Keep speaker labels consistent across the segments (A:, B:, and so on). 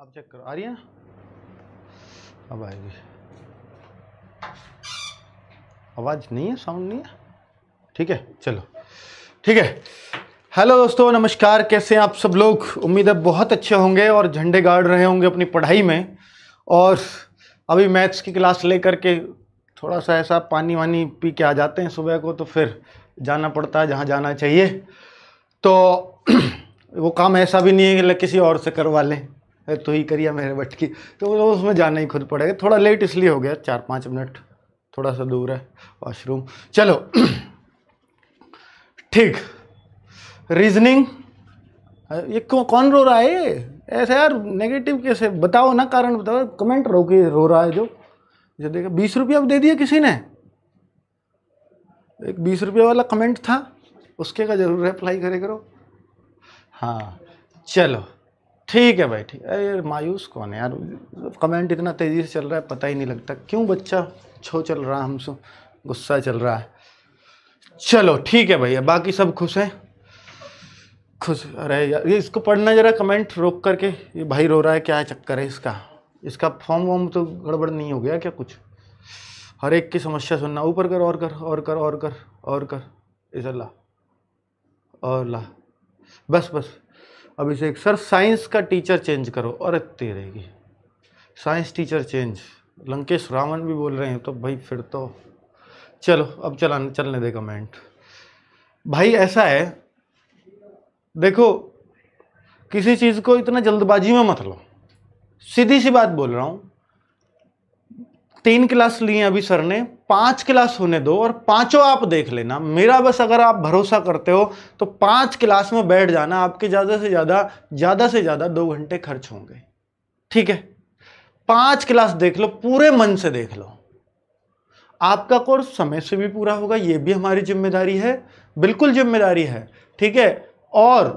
A: अब चेक करो आ रही है ना अब आएगी आवाज़ नहीं है साउंड नहीं है ठीक है चलो ठीक है हेलो दोस्तों नमस्कार कैसे हैं आप सब लोग उम्मीद है बहुत अच्छे होंगे और झंडे गाड़ रहे होंगे अपनी पढ़ाई में और अभी मैथ्स की क्लास लेकर के थोड़ा सा ऐसा पानी वानी पी के आ जाते हैं सुबह को तो फिर जाना पड़ता है जहाँ जाना चाहिए तो वो काम ऐसा भी नहीं है कि किसी और से करवा लें तो ही करिए मेरे बट की तो उसमें जाना ही खुद पड़ेगा थोड़ा लेट इसलिए हो गया चार पाँच मिनट थोड़ा सा दूर है वॉशरूम चलो ठीक रीजनिंग ये क्यों कौन रो रहा है ऐसे यार नेगेटिव कैसे बताओ ना कारण बताओ कमेंट रो के रो रहा है जो जो देखा बीस रुपया दे दिया किसी ने एक बीस रुपये वाला कमेंट था उसके का जरूर अप्लाई करे करो हाँ चलो ठीक है भाई ठीक है यार मायूस कौन है यार कमेंट इतना तेज़ी से चल रहा है पता ही नहीं लगता क्यों बच्चा छो चल रहा है हमसे गुस्सा चल रहा है चलो ठीक है भैया बाकी सब खुश हैं खुश अरे यार ये इसको पढ़ना ज़रा कमेंट रोक करके ये भाई रो रहा है क्या चक्कर है इसका इसका फॉर्म वॉर्म तो गड़बड़ नहीं हो गया क्या कुछ हर एक की समस्या सुनना ऊपर कर और कर और कर और कर और कर इस ला और ला बस बस अभिषेक सर साइंस का टीचर चेंज करो अरे तेरे रहेगी science teacher change Lankesh Ravan भी बोल रहे हैं तो भाई फिर तो चलो अब चला चलने दे कमेंट भाई ऐसा है देखो किसी चीज़ को इतना जल्दबाजी में मत लो सीधी सी बात बोल रहा हूँ तीन क्लास लिए अभी सर ने पांच क्लास होने दो और पांचों आप देख लेना मेरा बस अगर आप भरोसा करते हो तो पांच क्लास में बैठ जाना आपके ज़्यादा से ज़्यादा ज़्यादा से ज़्यादा दो घंटे खर्च होंगे ठीक है पांच क्लास देख लो पूरे मन से देख लो आपका कोर्स समय से भी पूरा होगा ये भी हमारी जिम्मेदारी है बिल्कुल जिम्मेदारी है ठीक है और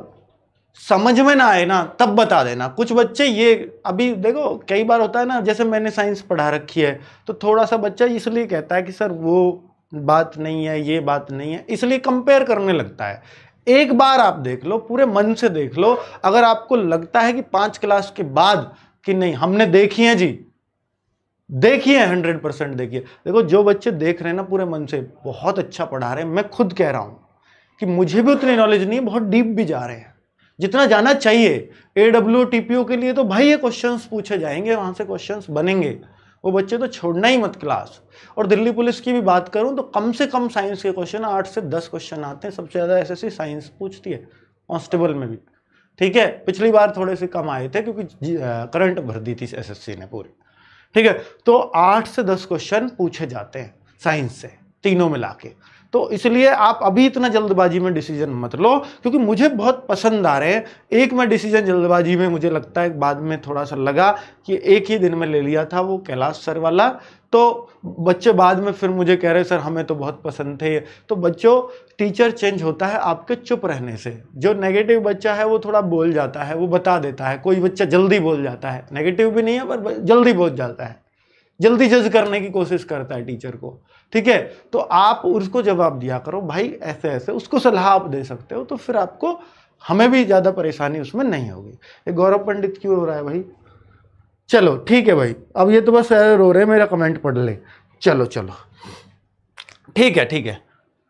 A: समझ में ना आए ना तब बता देना कुछ बच्चे ये अभी देखो कई बार होता है ना जैसे मैंने साइंस पढ़ा रखी है तो थोड़ा सा बच्चा इसलिए कहता है कि सर वो बात नहीं है ये बात नहीं है इसलिए कंपेयर करने लगता है एक बार आप देख लो पूरे मन से देख लो अगर आपको लगता है कि पाँच क्लास के बाद कि नहीं हमने देखी है जी देखिए हंड्रेड परसेंट देखिए देखो जो बच्चे देख रहे हैं ना पूरे मन से बहुत अच्छा पढ़ा रहे हैं मैं खुद कह रहा हूँ कि मुझे भी उतनी नॉलेज नहीं है बहुत डीप भी जा रहे हैं जितना जाना चाहिए A W T P O के लिए तो भाई ये क्वेश्चंस पूछे जाएंगे वहाँ से क्वेश्चंस बनेंगे वो बच्चे तो छोड़ना ही मत क्लास और दिल्ली पुलिस की भी बात करूँ तो कम से कम साइंस के क्वेश्चन आठ से दस क्वेश्चन आते हैं सबसे ज़्यादा सी साइंस पूछती है कॉन्स्टेबल में भी ठीक है पिछली बार थोड़े से कम आए थे क्योंकि करंट भर दी थी सी ने पूरी ठीक है तो आठ से दस क्वेश्चन पूछे जाते हैं साइंस से तीनों मिला के तो इसलिए आप अभी इतना जल्दबाजी में डिसीजन मत लो क्योंकि मुझे बहुत पसंद आ रहे हैं एक मैं डिसीजन जल्दबाजी में मुझे लगता है बाद में थोड़ा सा लगा कि एक ही दिन में ले लिया था वो कैलाश सर वाला तो बच्चे बाद में फिर मुझे कह रहे सर हमें तो बहुत पसंद थे तो बच्चों टीचर चेंज होता है आपके चुप रहने से जो नेगेटिव बच्चा है वो थोड़ा बोल जाता है वो बता देता है कोई बच्चा जल्दी बोल जाता है नेगेटिव भी नहीं है पर जल्दी बोल जाता है जल्दी जज करने की कोशिश करता है टीचर को ठीक है तो आप उसको जवाब दिया करो भाई ऐसे ऐसे उसको सलाह आप दे सकते हो तो फिर आपको हमें भी ज़्यादा परेशानी उसमें नहीं होगी ये गौरव पंडित क्यों रो रहा है भाई चलो ठीक है भाई अब ये तो बस रो रहे मेरा कमेंट पढ़ ले चलो चलो ठीक है ठीक है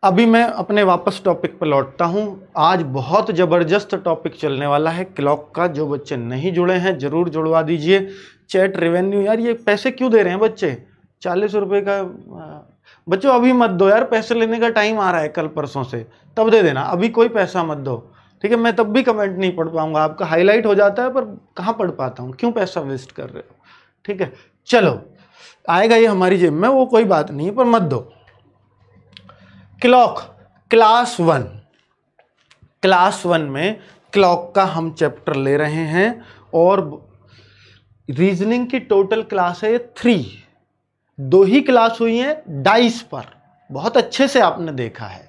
A: अभी मैं अपने वापस टॉपिक पर लौटता हूँ आज बहुत ज़बरदस्त टॉपिक चलने वाला है क्लॉक का जो बच्चे नहीं जुड़े हैं ज़रूर जुड़वा दीजिए चैट रेवेन्यू यार ये पैसे क्यों दे रहे हैं बच्चे चालीस रुपये का बच्चों अभी मत दो यार पैसे लेने का टाइम आ रहा है कल परसों से तब दे देना अभी कोई पैसा मत दो ठीक है मैं तब भी कमेंट नहीं पढ़ पाऊंगा आपका हाईलाइट हो जाता है पर कहाँ पढ़ पाता हूँ क्यों पैसा वेस्ट कर रहे हो ठीक है चलो आएगा ये हमारी जेब में वो कोई बात नहीं पर मत दो clock class one class one में क्लॉक का हम चैप्टर ले रहे हैं और रीजनिंग की टोटल क्लास है ये थ्री दो ही क्लास हुई है डाइस पर बहुत अच्छे से आपने देखा है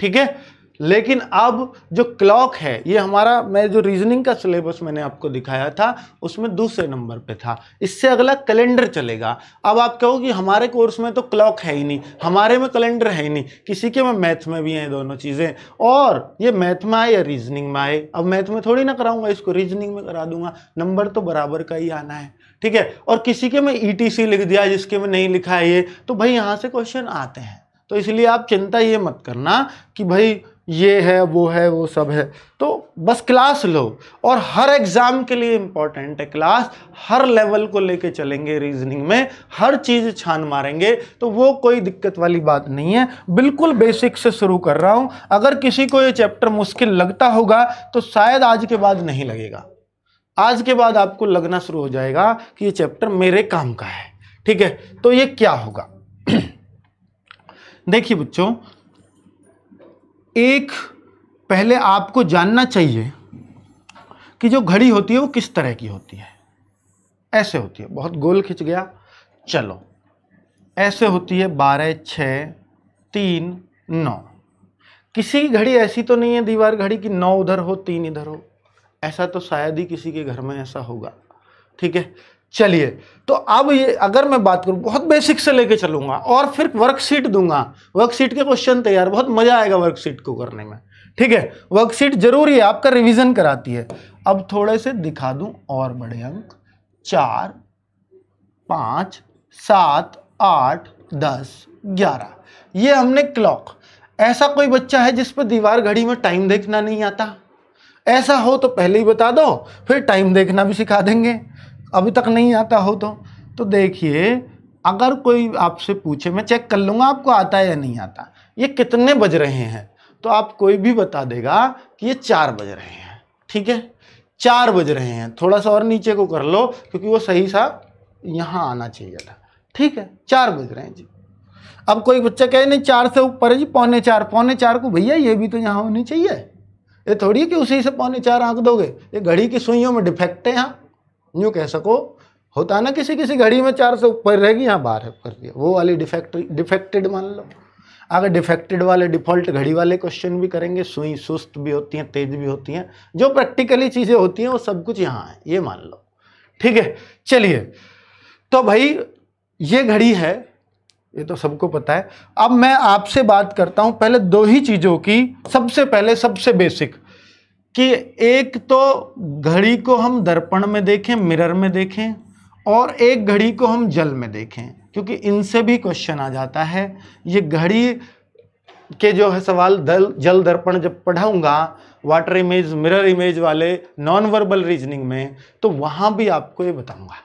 A: ठीक है लेकिन अब जो क्लॉक है ये हमारा मैं जो रीजनिंग का सिलेबस मैंने आपको दिखाया था उसमें दूसरे नंबर पे था इससे अगला कैलेंडर चलेगा अब आप कहो कि हमारे कोर्स में तो क्लॉक है ही नहीं हमारे में कैलेंडर है ही नहीं किसी के में मैथ में भी हैं दोनों चीज़ें और ये मैथ में आए या रीजनिंग में आए अब मैथ में थोड़ी ना कराऊंगा इसको रीजनिंग में करा दूंगा नंबर तो बराबर का ही आना है ठीक है और किसी के में ईटीसी e लिख दिया जिसके में नहीं लिखा है ये तो भाई यहाँ से क्वेश्चन आते हैं तो इसलिए आप चिंता ये मत करना कि भाई ये है वो है वो सब है तो बस क्लास लो और हर एग्ज़ाम के लिए इम्पॉर्टेंट है क्लास हर लेवल को लेके चलेंगे रीजनिंग में हर चीज़ छान मारेंगे तो वो कोई दिक्कत वाली बात नहीं है बिल्कुल बेसिक से शुरू कर रहा हूँ अगर किसी को ये चैप्टर मुश्किल लगता होगा तो शायद आज के बाद नहीं लगेगा आज के बाद आपको लगना शुरू हो जाएगा कि ये चैप्टर मेरे काम का है ठीक है तो ये क्या होगा देखिए बच्चों एक पहले आपको जानना चाहिए कि जो घड़ी होती है वो किस तरह की होती है ऐसे होती है बहुत गोल खिंच गया चलो ऐसे होती है बारह छ तीन नौ किसी की घड़ी ऐसी तो नहीं है दीवार घड़ी कि नौ उधर हो तीन इधर हो ऐसा तो शायद ही किसी के घर में ऐसा होगा ठीक है चलिए तो अब ये अगर मैं बात करूँ बहुत बेसिक से लेके चलूँगा और फिर वर्कशीट दूंगा वर्कशीट के क्वेश्चन तैयार बहुत मज़ा आएगा वर्कशीट को करने में ठीक है वर्कशीट जरूरी है आपका रिवीजन कराती है अब थोड़े से दिखा दूं और बड़े अंक चार पाँच सात आठ दस ग्यारह ये हमने क्लॉक ऐसा कोई बच्चा है जिस पर दीवार घड़ी में टाइम देखना नहीं आता ऐसा हो तो पहले ही बता दो फिर टाइम देखना भी सिखा देंगे अभी तक नहीं आता हो तो तो देखिए अगर कोई आपसे पूछे मैं चेक कर लूँगा आपको आता है या नहीं आता ये कितने बज रहे हैं तो आप कोई भी बता देगा कि ये चार बज रहे हैं ठीक है चार बज रहे हैं थोड़ा सा और नीचे को कर लो क्योंकि वो सही सा यहाँ आना चाहिए था ठीक है चार बज रहे हैं जी अब कोई बच्चा कहे नहीं चार से ऊपर है जी पौने चार पौने चार को भैया ये भी तो यहाँ होनी चाहिए ये थोड़ी कि उसी से पौने चार आंक दोगे ये घड़ी की सुइयों में डिफेक्ट है यहाँ यूँ कह सको होता ना किसी किसी घड़ी में चार से ऊपर रहेगी यहाँ बाहर ऊपर वो वाली डिफेक्ट डिफेक्टेड मान लो अगर डिफेक्टेड वाले डिफॉल्ट घड़ी वाले क्वेश्चन भी करेंगे सुई सुस्त भी होती हैं तेज भी होती हैं जो प्रैक्टिकली चीज़ें होती हैं वो सब कुछ यहाँ है ये मान लो ठीक है चलिए तो भाई ये घड़ी है ये तो सबको पता है अब मैं आपसे बात करता हूँ पहले दो ही चीज़ों की सबसे पहले सबसे बेसिक कि एक तो घड़ी को हम दर्पण में देखें मिरर में देखें और एक घड़ी को हम जल में देखें क्योंकि इनसे भी क्वेश्चन आ जाता है ये घड़ी के जो है सवाल दल जल दर्पण जब पढ़ाऊंगा वाटर इमेज मिरर इमेज वाले नॉन वर्बल रीजनिंग में तो वहाँ भी आपको ये बताऊंगा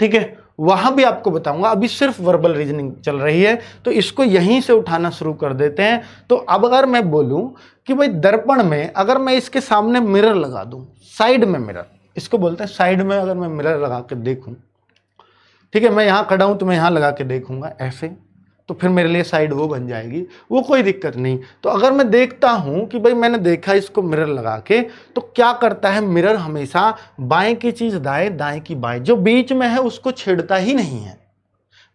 A: ठीक है वहाँ भी आपको बताऊंगा अभी सिर्फ वर्बल रीजनिंग चल रही है तो इसको यहीं से उठाना शुरू कर देते हैं तो अब अगर मैं बोलूँ कि भाई दर्पण में अगर मैं इसके सामने मिरर लगा दूँ साइड में मिरर इसको बोलते हैं साइड में अगर मैं मिरर लगा के देखूँ ठीक है मैं यहाँ खड़ा हूँ तो मैं यहाँ लगा के देखूंगा ऐसे तो फिर मेरे लिए साइड वो बन जाएगी वो कोई दिक्कत नहीं तो अगर मैं देखता हूँ कि भाई मैंने देखा इसको मिरर लगा के तो क्या करता है मिरर हमेशा बाएं की चीज़ दाएं दाएं की बाएं जो बीच में है उसको छेड़ता ही नहीं है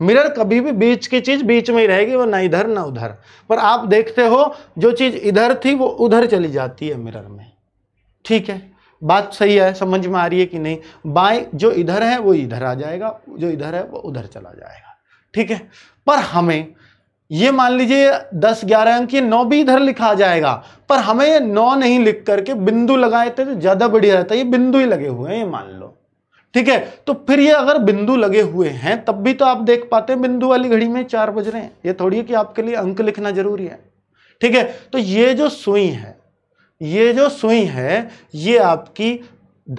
A: मिरर कभी भी बीच की चीज़ बीच में ही रहेगी वो ना इधर ना उधर पर आप देखते हो जो चीज़ इधर थी वो उधर चली जाती है मिरर में ठीक है बात सही है समझ में आ रही है कि नहीं बाएं जो इधर है वो इधर आ जाएगा जो इधर है वो उधर चला जाएगा ठीक है पर हमें ये मान लीजिए दस ग्यारह अंक ये नौ भी इधर लिखा जाएगा पर हमें ये नौ नहीं लिख करके बिंदु लगाए थे तो ज़्यादा बढ़िया रहता है ये बिंदु ही लगे हुए हैं ये मान लो ठीक है तो फिर ये अगर बिंदु लगे हुए हैं तब भी तो आप देख पाते हैं बिंदु वाली घड़ी में चार बज रहे हैं ये थोड़ी है कि आपके लिए अंक लिखना जरूरी है ठीक है तो ये जो सुई है ये जो सुई है ये आपकी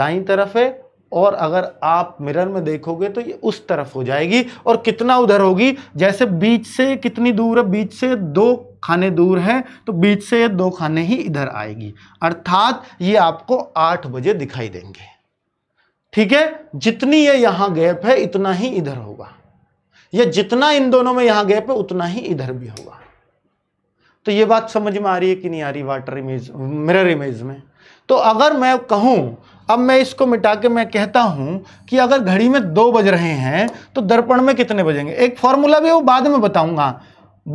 A: दाई तरफ है और अगर आप मिरर में देखोगे तो ये उस तरफ हो जाएगी और कितना उधर होगी जैसे बीच से कितनी दूर है बीच से दो खाने दूर हैं तो बीच से ये दो खाने ही इधर आएगी अर्थात ये आपको आठ बजे दिखाई देंगे ठीक है जितनी ये यहाँ गैप है इतना ही इधर होगा या जितना इन दोनों में यहाँ गैप है उतना ही इधर भी होगा तो ये बात समझ में आ रही है कि नहीं आ रही वाटर इमेज मिरर इमेज में तो अगर मैं कहूँ अब मैं इसको मिटा के मैं कहता हूँ कि अगर घड़ी में दो बज रहे हैं तो दर्पण में कितने बजेंगे एक फार्मूला भी वो बाद में बताऊँगा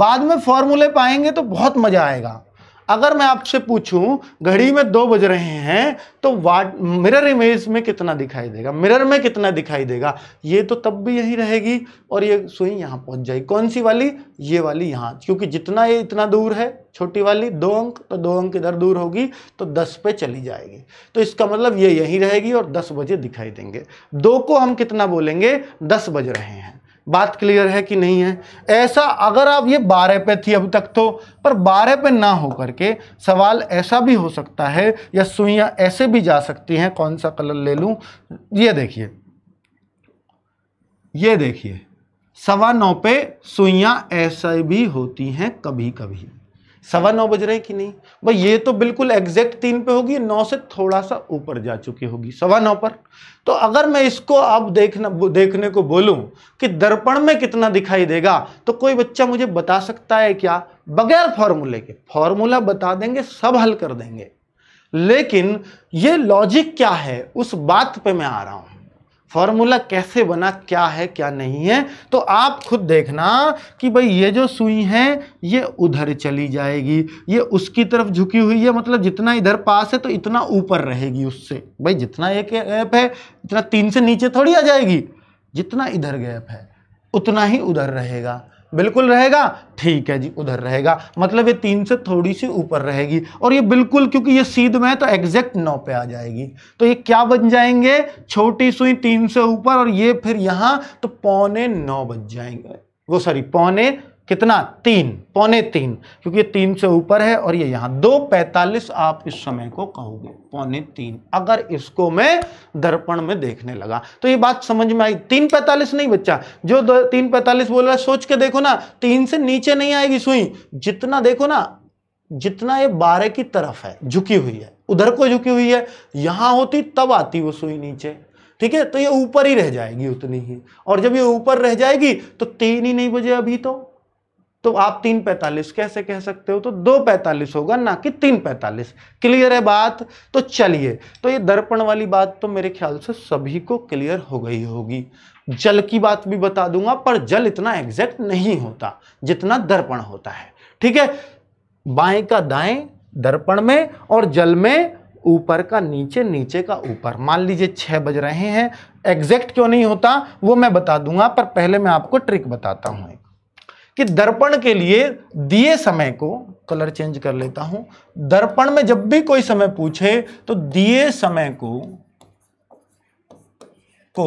A: बाद में फार्मूले पाएंगे तो बहुत मज़ा आएगा अगर मैं आपसे पूछूं घड़ी में दो बज रहे हैं तो वाट मिरर इमेज में कितना दिखाई देगा मिरर में कितना दिखाई देगा ये तो तब भी यही रहेगी और ये सुई यहाँ पहुँच जाएगी कौन सी वाली ये वाली यहाँ क्योंकि जितना ये इतना दूर है छोटी वाली दो अंक तो दो अंक इधर दूर होगी तो दस पे चली जाएगी तो इसका मतलब ये यही रहेगी और दस बजे दिखाई देंगे दो को हम कितना बोलेंगे दस बज रहे हैं बात क्लियर है कि नहीं है ऐसा अगर आप ये बारह पे थी अब तक तो पर बारह पे ना हो करके सवाल ऐसा भी हो सकता है या सुइयाँ ऐसे भी जा सकती हैं कौन सा कलर ले लूँ ये देखिए ये देखिए सवा नौ पे सुइयाँ ऐसे भी होती हैं कभी कभी सवा हाँ। नौ बज रहे हैं कि नहीं भाई ये तो बिल्कुल एग्जैक्ट तीन पे होगी नौ से थोड़ा सा ऊपर जा चुकी होगी सवा नौ पर तो अगर मैं इसको अब देखना देखने को बोलूं कि दर्पण में कितना दिखाई देगा तो कोई बच्चा मुझे बता सकता है क्या बगैर फॉर्मूले के फॉर्मूला बता देंगे सब हल कर देंगे लेकिन ये लॉजिक क्या है उस बात पर मैं आ रहा हूं फॉर्मूला कैसे बना क्या है क्या नहीं है तो आप खुद देखना कि भाई ये जो सुई है ये उधर चली जाएगी ये उसकी तरफ झुकी हुई है मतलब जितना इधर पास है तो इतना ऊपर रहेगी उससे भाई जितना एक गैप है इतना तीन से नीचे थोड़ी आ जाएगी जितना इधर गैप है उतना ही उधर रहेगा बिल्कुल रहेगा ठीक है जी उधर रहेगा मतलब ये तीन से थोड़ी सी ऊपर रहेगी और ये बिल्कुल क्योंकि ये सीध में है तो एग्जैक्ट नौ पे आ जाएगी तो ये क्या बन जाएंगे छोटी सुई तीन से ऊपर और ये फिर यहाँ तो पौने नौ बज जाएंगे वो सॉरी पौने कितना तीन पौने तीन क्योंकि ये तीन से ऊपर है और ये यहां दो पैंतालीस आप इस समय को कहोगे पौने तीन अगर इसको मैं दर्पण में देखने लगा तो ये बात समझ में आई तीन पैंतालीस नहीं बच्चा जो दो तीन पैंतालीस बोल रहा है सोच के देखो ना तीन से नीचे नहीं आएगी सुई जितना देखो ना जितना ये बारह की तरफ है झुकी हुई है उधर को झुकी हुई है यहां होती तब आती वो सुई नीचे ठीक है तो ये ऊपर ही रह जाएगी उतनी ही और जब ये ऊपर रह जाएगी तो तीन ही नहीं बजे अभी तो तो आप तीन पैंतालीस कैसे कह सकते हो तो दो पैंतालीस होगा ना कि तीन पैंतालीस क्लियर है बात तो चलिए तो ये दर्पण वाली बात तो मेरे ख्याल से सभी को क्लियर हो गई होगी जल की बात भी बता दूंगा पर जल इतना एग्जैक्ट नहीं होता जितना दर्पण होता है ठीक है बाएं का दाएं दर्पण में और जल में ऊपर का नीचे नीचे का ऊपर मान लीजिए छः बज रहे हैं एग्जैक्ट क्यों नहीं होता वो मैं बता दूंगा पर पहले मैं आपको ट्रिक बताता हूँ कि दर्पण के लिए दिए समय को कलर चेंज कर लेता हूं दर्पण में जब भी कोई समय पूछे तो दिए समय को को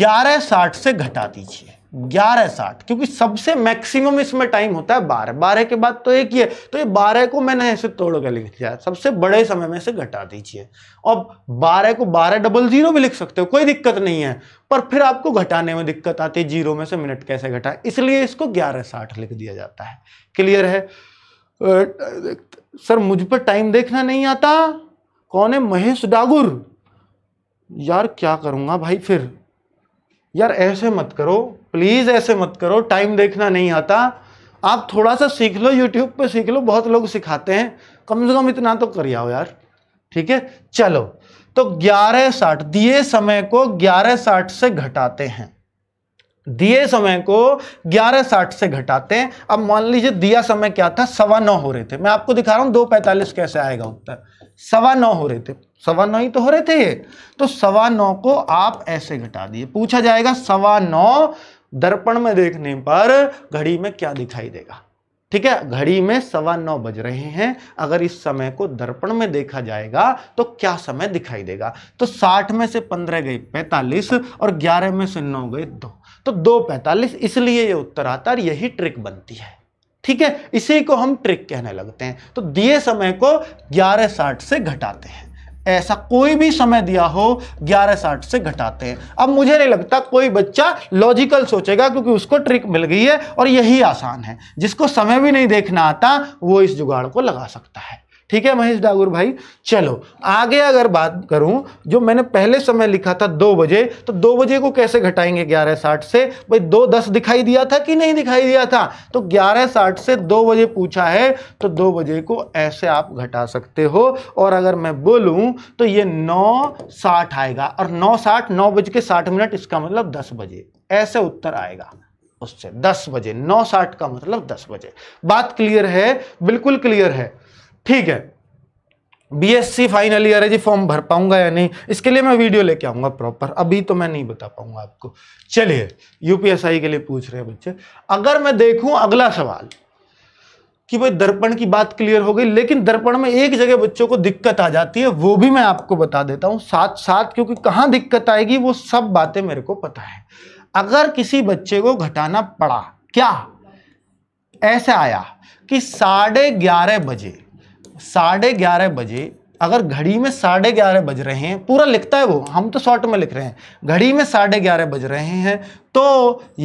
A: 1160 से घटा दीजिए ग्यारह साठ क्योंकि सबसे मैक्सिमम इसमें टाइम होता है बारह बारह के बाद तो एक ही है तो ये बारह को मैंने ऐसे तोड़ कर लिख दिया सबसे बड़े समय में से घटा दीजिए अब बारह को बारह डबल जीरो भी लिख सकते हो कोई दिक्कत नहीं है पर फिर आपको घटाने में दिक्कत आती है जीरो में से मिनट कैसे घटा इसलिए इसको ग्यारह साठ लिख दिया जाता है क्लियर है सर मुझ पर टाइम देखना नहीं आता कौन है महेश डागुर यार क्या करूंगा भाई फिर यार ऐसे मत करो प्लीज ऐसे मत करो टाइम देखना नहीं आता आप थोड़ा सा सीख लो यूट्यूब पे सीख लो बहुत लोग सिखाते हैं कम से कम इतना तो कर आओ यार ठीक है चलो तो ग्यारह साठ दिए समय को ग्यारह साठ से घटाते हैं दिए समय को ग्यारह साठ से घटाते हैं अब मान लीजिए दिया समय क्या था सवा नौ हो रहे थे मैं आपको दिखा रहा हूं दो पैंतालीस कैसे आएगा उत्तर सवा नौ हो रहे थे सवा नौ ही तो हो रहे थे ये तो सवा नौ को आप ऐसे घटा दिए पूछा जाएगा सवा नौ दर्पण में देखने पर घड़ी में क्या दिखाई देगा ठीक है घड़ी में सवा नौ बज रहे हैं अगर इस समय को दर्पण में देखा जाएगा तो क्या समय दिखाई देगा तो साठ में से पंद्रह गए पैंतालीस और ग्यारह में से नौ गए दो तो दो पैंतालीस इसलिए ये उत्तर आता है यही ट्रिक बनती है ठीक है इसी को हम ट्रिक कहने लगते हैं तो दिए समय को ग्यारह साठ से घटाते हैं ऐसा कोई भी समय दिया हो ग्यारह साठ से घटाते हैं अब मुझे नहीं लगता कोई बच्चा लॉजिकल सोचेगा क्योंकि उसको ट्रिक मिल गई है और यही आसान है जिसको समय भी नहीं देखना आता वो इस जुगाड़ को लगा सकता है ठीक है महेश डागुर भाई चलो आगे अगर बात करूं जो मैंने पहले समय लिखा था दो बजे तो दो बजे को कैसे घटाएंगे ग्यारह साठ से भाई दो दस दिखाई दिया था कि नहीं दिखाई दिया था तो ग्यारह साठ से दो बजे पूछा है तो दो बजे को ऐसे आप घटा सकते हो और अगर मैं बोलूं तो ये नौ साठ आएगा और नौ साठ नौ बज के साठ मिनट इसका मतलब दस बजे ऐसे उत्तर आएगा उससे दस बजे नौ साठ का मतलब दस बजे बात क्लियर है बिल्कुल क्लियर है ठीक है बीएससी फाइनल ईयर है जी फॉर्म भर पाऊंगा या नहीं इसके लिए मैं वीडियो लेके आऊंगा प्रॉपर अभी तो मैं नहीं बता पाऊंगा आपको चलिए यूपीएसआई के लिए पूछ रहे हैं बच्चे अगर मैं देखूं अगला सवाल कि भाई दर्पण की बात क्लियर हो गई लेकिन दर्पण में एक जगह बच्चों को दिक्कत आ जाती है वो भी मैं आपको बता देता हूँ साथ साथ क्योंकि कहाँ दिक्कत आएगी वो सब बातें मेरे को पता है अगर किसी बच्चे को घटाना पड़ा क्या ऐसा आया कि साढ़े ग्यारह बजे साढ़े ग्यारह बजे अगर घड़ी में साढ़े ग्यारह बज रहे हैं पूरा लिखता है वो हम तो शॉर्ट में लिख रहे हैं घड़ी में साढ़े ग्यारह बज रहे हैं तो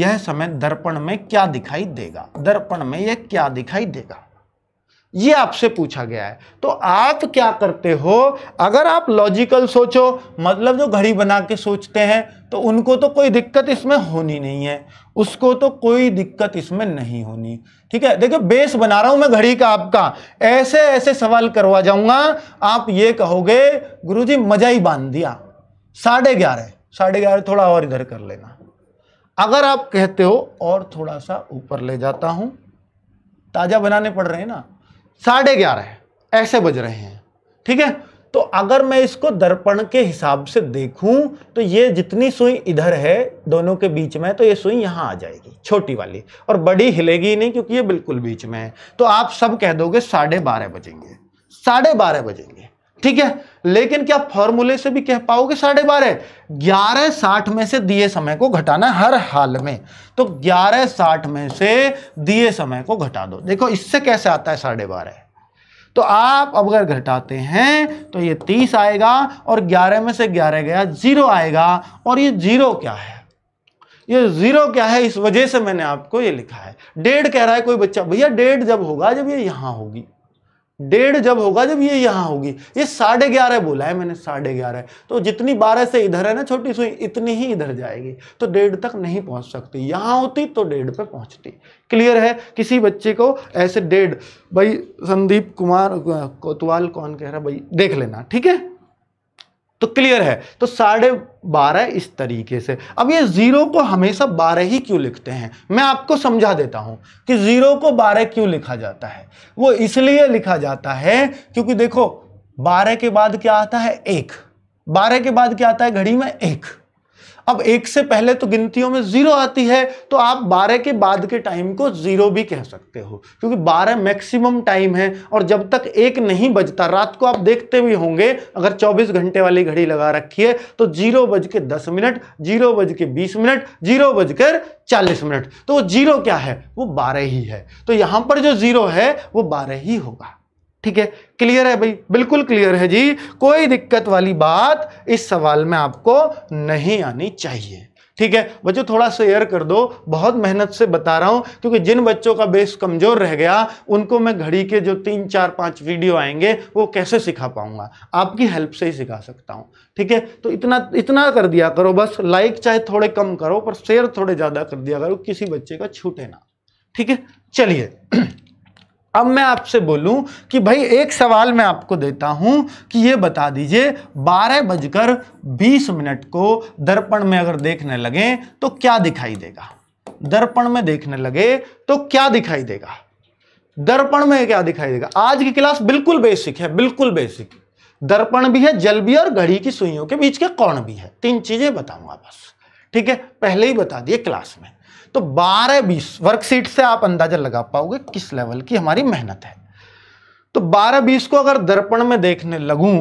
A: यह समय दर्पण में क्या दिखाई देगा दर्पण में यह क्या दिखाई देगा ये आपसे पूछा गया है तो आप क्या करते हो अगर आप लॉजिकल सोचो मतलब जो घड़ी बना के सोचते हैं तो उनको तो कोई दिक्कत इसमें होनी नहीं है उसको तो कोई दिक्कत इसमें नहीं होनी ठीक है देखिए बेस बना रहा हूं मैं घड़ी का आपका ऐसे ऐसे सवाल करवा जाऊंगा आप ये कहोगे गुरु जी मजा ही बांध दिया साढ़े ग्यारह साढ़े ग्यारह थोड़ा और इधर कर लेना अगर आप कहते हो और थोड़ा सा ऊपर ले जाता हूं ताज़ा बनाने पड़ रहे हैं ना साढ़े ग्यारह ऐसे बज रहे हैं ठीक है तो अगर मैं इसको दर्पण के हिसाब से देखूं तो ये जितनी सुई इधर है दोनों के बीच में तो ये सुई यहाँ आ जाएगी छोटी वाली और बड़ी हिलेगी ही नहीं क्योंकि ये बिल्कुल बीच में है तो आप सब कह दोगे साढ़े बारह बजेंगे साढ़े बारह बजेंगे ठीक है लेकिन क्या फॉर्मूले से भी कह पाओगे साढ़े बारह ग्यारह साठ में से दिए समय को घटाना हर हाल में तो ग्यारह साठ में से दिए समय को घटा दो देखो इससे कैसे आता है साढ़े बारह तो आप अगर घटाते हैं तो ये तीस आएगा और ग्यारह में से ग्यारह गया जीरो आएगा और ये जीरो क्या है ये जीरो क्या है इस वजह से मैंने आपको ये लिखा है डेढ़ कह रहा है कोई बच्चा भैया डेढ़ जब होगा जब ये यहां होगी डेढ़ जब होगा जब ये यहाँ होगी ये साढ़े ग्यारह बोला है मैंने साढ़े ग्यारह तो जितनी बारह से इधर है ना छोटी सुई इतनी ही इधर जाएगी तो डेढ़ तक नहीं पहुँच सकती यहाँ होती तो डेढ़ पे पहुँचती क्लियर है किसी बच्चे को ऐसे डेढ़ भाई संदीप कुमार कोतवाल कौन कह रहा भाई देख लेना ठीक है तो क्लियर है तो साढ़े बारह इस तरीके से अब ये ज़ीरो को हमेशा बारह ही क्यों लिखते हैं मैं आपको समझा देता हूं कि ज़ीरो को बारह क्यों लिखा जाता है वो इसलिए लिखा जाता है क्योंकि देखो बारह के बाद क्या आता है एक बारह के बाद क्या आता है घड़ी में एक अब एक से पहले तो गिनतियों में जीरो आती है तो आप बारह के बाद के टाइम को जीरो भी कह सकते हो क्योंकि बारह मैक्सिमम टाइम है और जब तक एक नहीं बजता रात को आप देखते भी होंगे अगर चौबीस घंटे वाली घड़ी लगा रखी है तो जीरो बज के दस मिनट जीरो बज के बीस मिनट जीरो बजकर चालीस मिनट तो वो जीरो क्या है वो बारह ही है तो यहां पर जो जीरो है वो बारह ही होगा ठीक है क्लियर है भाई बिल्कुल क्लियर है जी कोई दिक्कत वाली बात इस सवाल में आपको नहीं आनी चाहिए ठीक है बच्चों थोड़ा शेयर कर दो बहुत मेहनत से बता रहा हूँ क्योंकि जिन बच्चों का बेस कमज़ोर रह गया उनको मैं घड़ी के जो तीन चार पांच वीडियो आएंगे वो कैसे सिखा पाऊँगा आपकी हेल्प से ही सिखा सकता हूँ ठीक है तो इतना इतना कर दिया करो बस लाइक चाहे थोड़े कम करो पर शेयर थोड़े ज़्यादा कर दिया करो किसी बच्चे का छूटे ना ठीक है चलिए अब मैं आपसे बोलूं कि भाई एक सवाल मैं आपको देता हूं कि ये बता दीजिए बारह बजकर बीस मिनट को दर्पण में अगर देखने लगे तो क्या दिखाई देगा दर्पण में देखने लगे तो क्या दिखाई देगा दर्पण में क्या दिखाई देगा आज की क्लास बिल्कुल बेसिक है बिल्कुल बेसिक दर्पण भी है जल भी और घड़ी की सुइयों के बीच के कौन भी है तीन चीजें बताऊंगा बस ठीक है पहले ही बता दिए क्लास में तो 12 बीस वर्कशीट से आप अंदाजा लगा पाओगे किस लेवल की हमारी मेहनत है तो 12 बीस को अगर दर्पण में देखने लगूं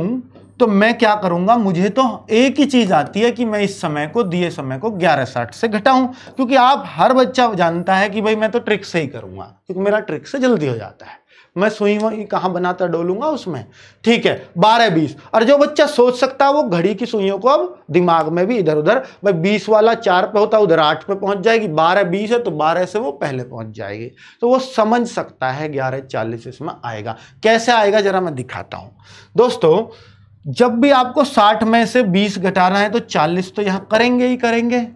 A: तो मैं क्या करूंगा मुझे तो एक ही चीज आती है कि मैं इस समय को दिए समय को ग्यारह साठ से घटाऊं क्योंकि आप हर बच्चा जानता है कि भाई मैं तो ट्रिक से ही करूंगा क्योंकि मेरा ट्रिक से जल्दी हो जाता है मैं सुई वहीं कहाँ बनाता डोलूंगा उसमें ठीक है बारह बीस और जो बच्चा सोच सकता है वो घड़ी की सुइयों को अब दिमाग में भी इधर उधर भाई बीस वाला चार पे होता उधर आठ पे पहुंच जाएगी बारह बीस है तो बारह से वो पहले पहुंच जाएगी तो वो समझ सकता है ग्यारह चालीस इसमें आएगा कैसे आएगा जरा मैं दिखाता हूँ दोस्तों जब भी आपको साठ में से बीस घटाना है तो चालीस तो यहाँ करेंगे ही करेंगे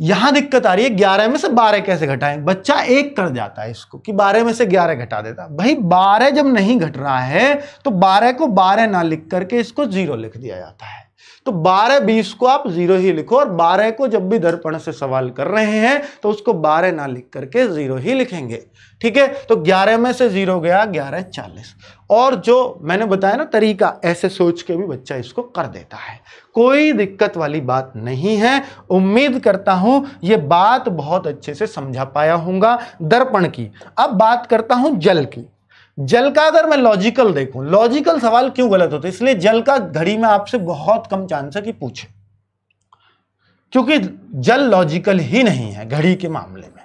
A: यहां दिक्कत आ रही है ग्यारह में से बारह कैसे घटाएं बच्चा एक कर जाता है इसको कि बारह में से ग्यारह घटा देता भाई बारह जब नहीं घट रहा है तो बारह को बारह ना लिख करके इसको जीरो लिख दिया जाता है तो बारह बीस को आप जीरो ही लिखो और बारह को जब भी दर्पण से सवाल कर रहे हैं तो उसको बारह ना लिख करके जीरो ही लिखेंगे ठीक है तो ग्यारह में से जीरो गया ग्यारह चालीस और जो मैंने बताया ना तरीका ऐसे सोच के भी बच्चा इसको कर देता है कोई दिक्कत वाली बात नहीं है उम्मीद करता हूं ये बात बहुत अच्छे से समझा पाया हूँगा दर्पण की अब बात करता हूं जल की जल का अगर मैं लॉजिकल देखूं लॉजिकल सवाल क्यों गलत होता है इसलिए जल का घड़ी में आपसे बहुत कम चांस है कि पूछे क्योंकि जल लॉजिकल ही नहीं है घड़ी के मामले में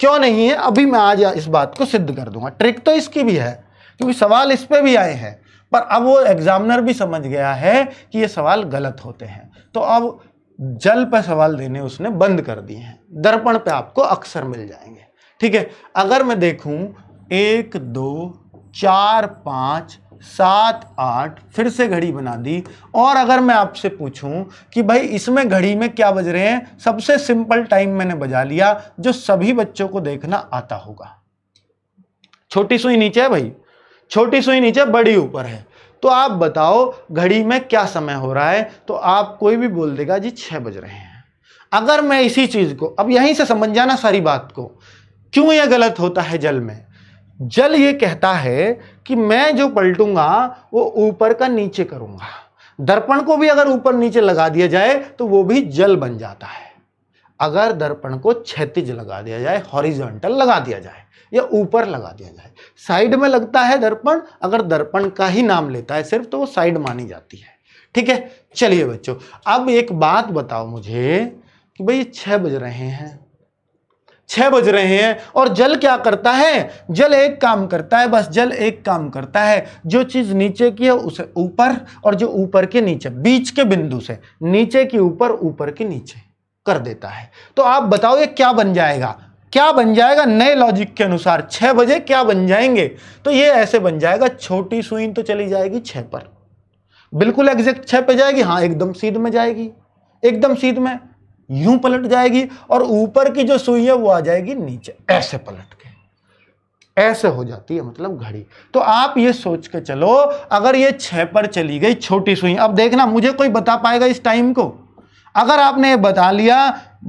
A: क्यों नहीं है अभी मैं आज इस बात को सिद्ध कर दूंगा ट्रिक तो इसकी भी है क्योंकि सवाल इस पर भी आए हैं पर अब वो एग्जामिनर भी समझ गया है कि ये सवाल गलत होते हैं तो अब जल पर सवाल देने उसने बंद कर दिए हैं दर्पण पे आपको अक्सर मिल जाएंगे ठीक है अगर मैं देखूं एक दो चार पाँच सात आठ फिर से घड़ी बना दी और अगर मैं आपसे पूछूं कि भाई इसमें घड़ी में क्या बज रहे हैं सबसे सिंपल टाइम मैंने बजा लिया जो सभी बच्चों को देखना आता होगा छोटी सुई नीचे है भाई छोटी सुई नीचे बड़ी ऊपर है तो आप बताओ घड़ी में क्या समय हो रहा है तो आप कोई भी बोल देगा जी छः बज रहे हैं अगर मैं इसी चीज़ को अब यहीं से समझ जाना सारी बात को क्यों यह गलत होता है जल में जल ये कहता है कि मैं जो पलटूंगा वो ऊपर का नीचे करूंगा दर्पण को भी अगर ऊपर नीचे लगा दिया जाए तो वो भी जल बन जाता है अगर दर्पण को क्षतिज लगा दिया जाए हॉरिजॉन्टल लगा दिया जाए या ऊपर लगा दिया जाए साइड में लगता है दर्पण अगर दर्पण का ही नाम लेता है सिर्फ तो वो साइड मानी जाती है ठीक है चलिए बच्चों अब एक बात बताओ मुझे कि भाई छह बज रहे हैं छह बज रहे हैं और जल क्या करता है जल एक काम करता है बस जल एक काम करता है जो चीज़ नीचे की है उसे ऊपर और जो ऊपर के नीचे बीच के बिंदु से नीचे की ऊपर ऊपर के नीचे कर देता है तो आप बताओ ये क्या बन जाएगा क्या बन जाएगा नए लॉजिक के अनुसार छह बजे क्या बन जाएंगे तो ये ऐसे बन जाएगा छोटी सुई तो चली जाएगी छः पर बिल्कुल एग्जैक्ट छः पे जाएगी हाँ एकदम सीध में जाएगी एकदम सीध में यूं पलट जाएगी और ऊपर की जो सुई है वो आ जाएगी नीचे ऐसे पलट के ऐसे हो जाती है मतलब घड़ी तो आप ये सोच के चलो अगर ये छः पर चली गई छोटी सुई अब देखना मुझे कोई बता पाएगा इस टाइम को अगर आपने बता लिया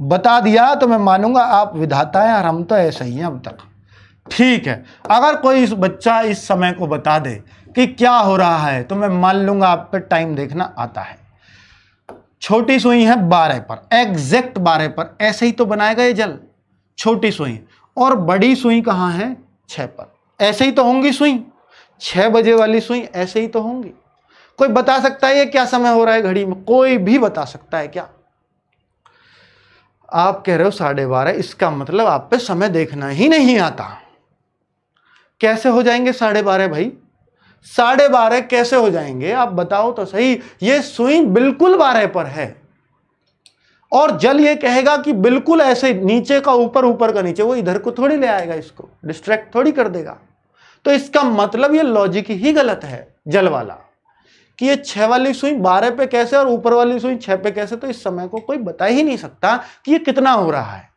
A: बता दिया तो मैं मानूंगा आप विधाता हैं और हम तो ऐसे ही हैं अब तक ठीक है अगर कोई इस बच्चा इस समय को बता दे कि क्या हो रहा है तो मैं मान लूंगा आप पे टाइम देखना आता है छोटी सुई है बारह पर एग्जैक्ट बारह पर ऐसे ही तो बनाएगा ये जल छोटी सुई और बड़ी सुई कहाँ है छः पर ऐसे ही तो होंगी सुई छः बजे वाली सुई ऐसे ही तो होंगी कोई बता सकता है ये क्या समय हो रहा है घड़ी में कोई भी बता सकता है क्या आप कह रहे हो साढ़े बारह इसका मतलब आप पे समय देखना ही नहीं आता कैसे हो जाएंगे साढ़े बारह भाई साढ़े बारह कैसे हो जाएंगे आप बताओ तो सही ये सुई बिल्कुल बारह पर है और जल ये कहेगा कि बिल्कुल ऐसे नीचे का ऊपर ऊपर का नीचे वो इधर को थोड़ी ले आएगा इसको डिस्ट्रैक्ट थोड़ी कर देगा तो इसका मतलब ये लॉजिक ही गलत है जल वाला कि ये छः वाली सुई बारह पे कैसे और ऊपर वाली सुई छः पे कैसे तो इस समय को कोई बता ही नहीं सकता कि ये कितना हो रहा है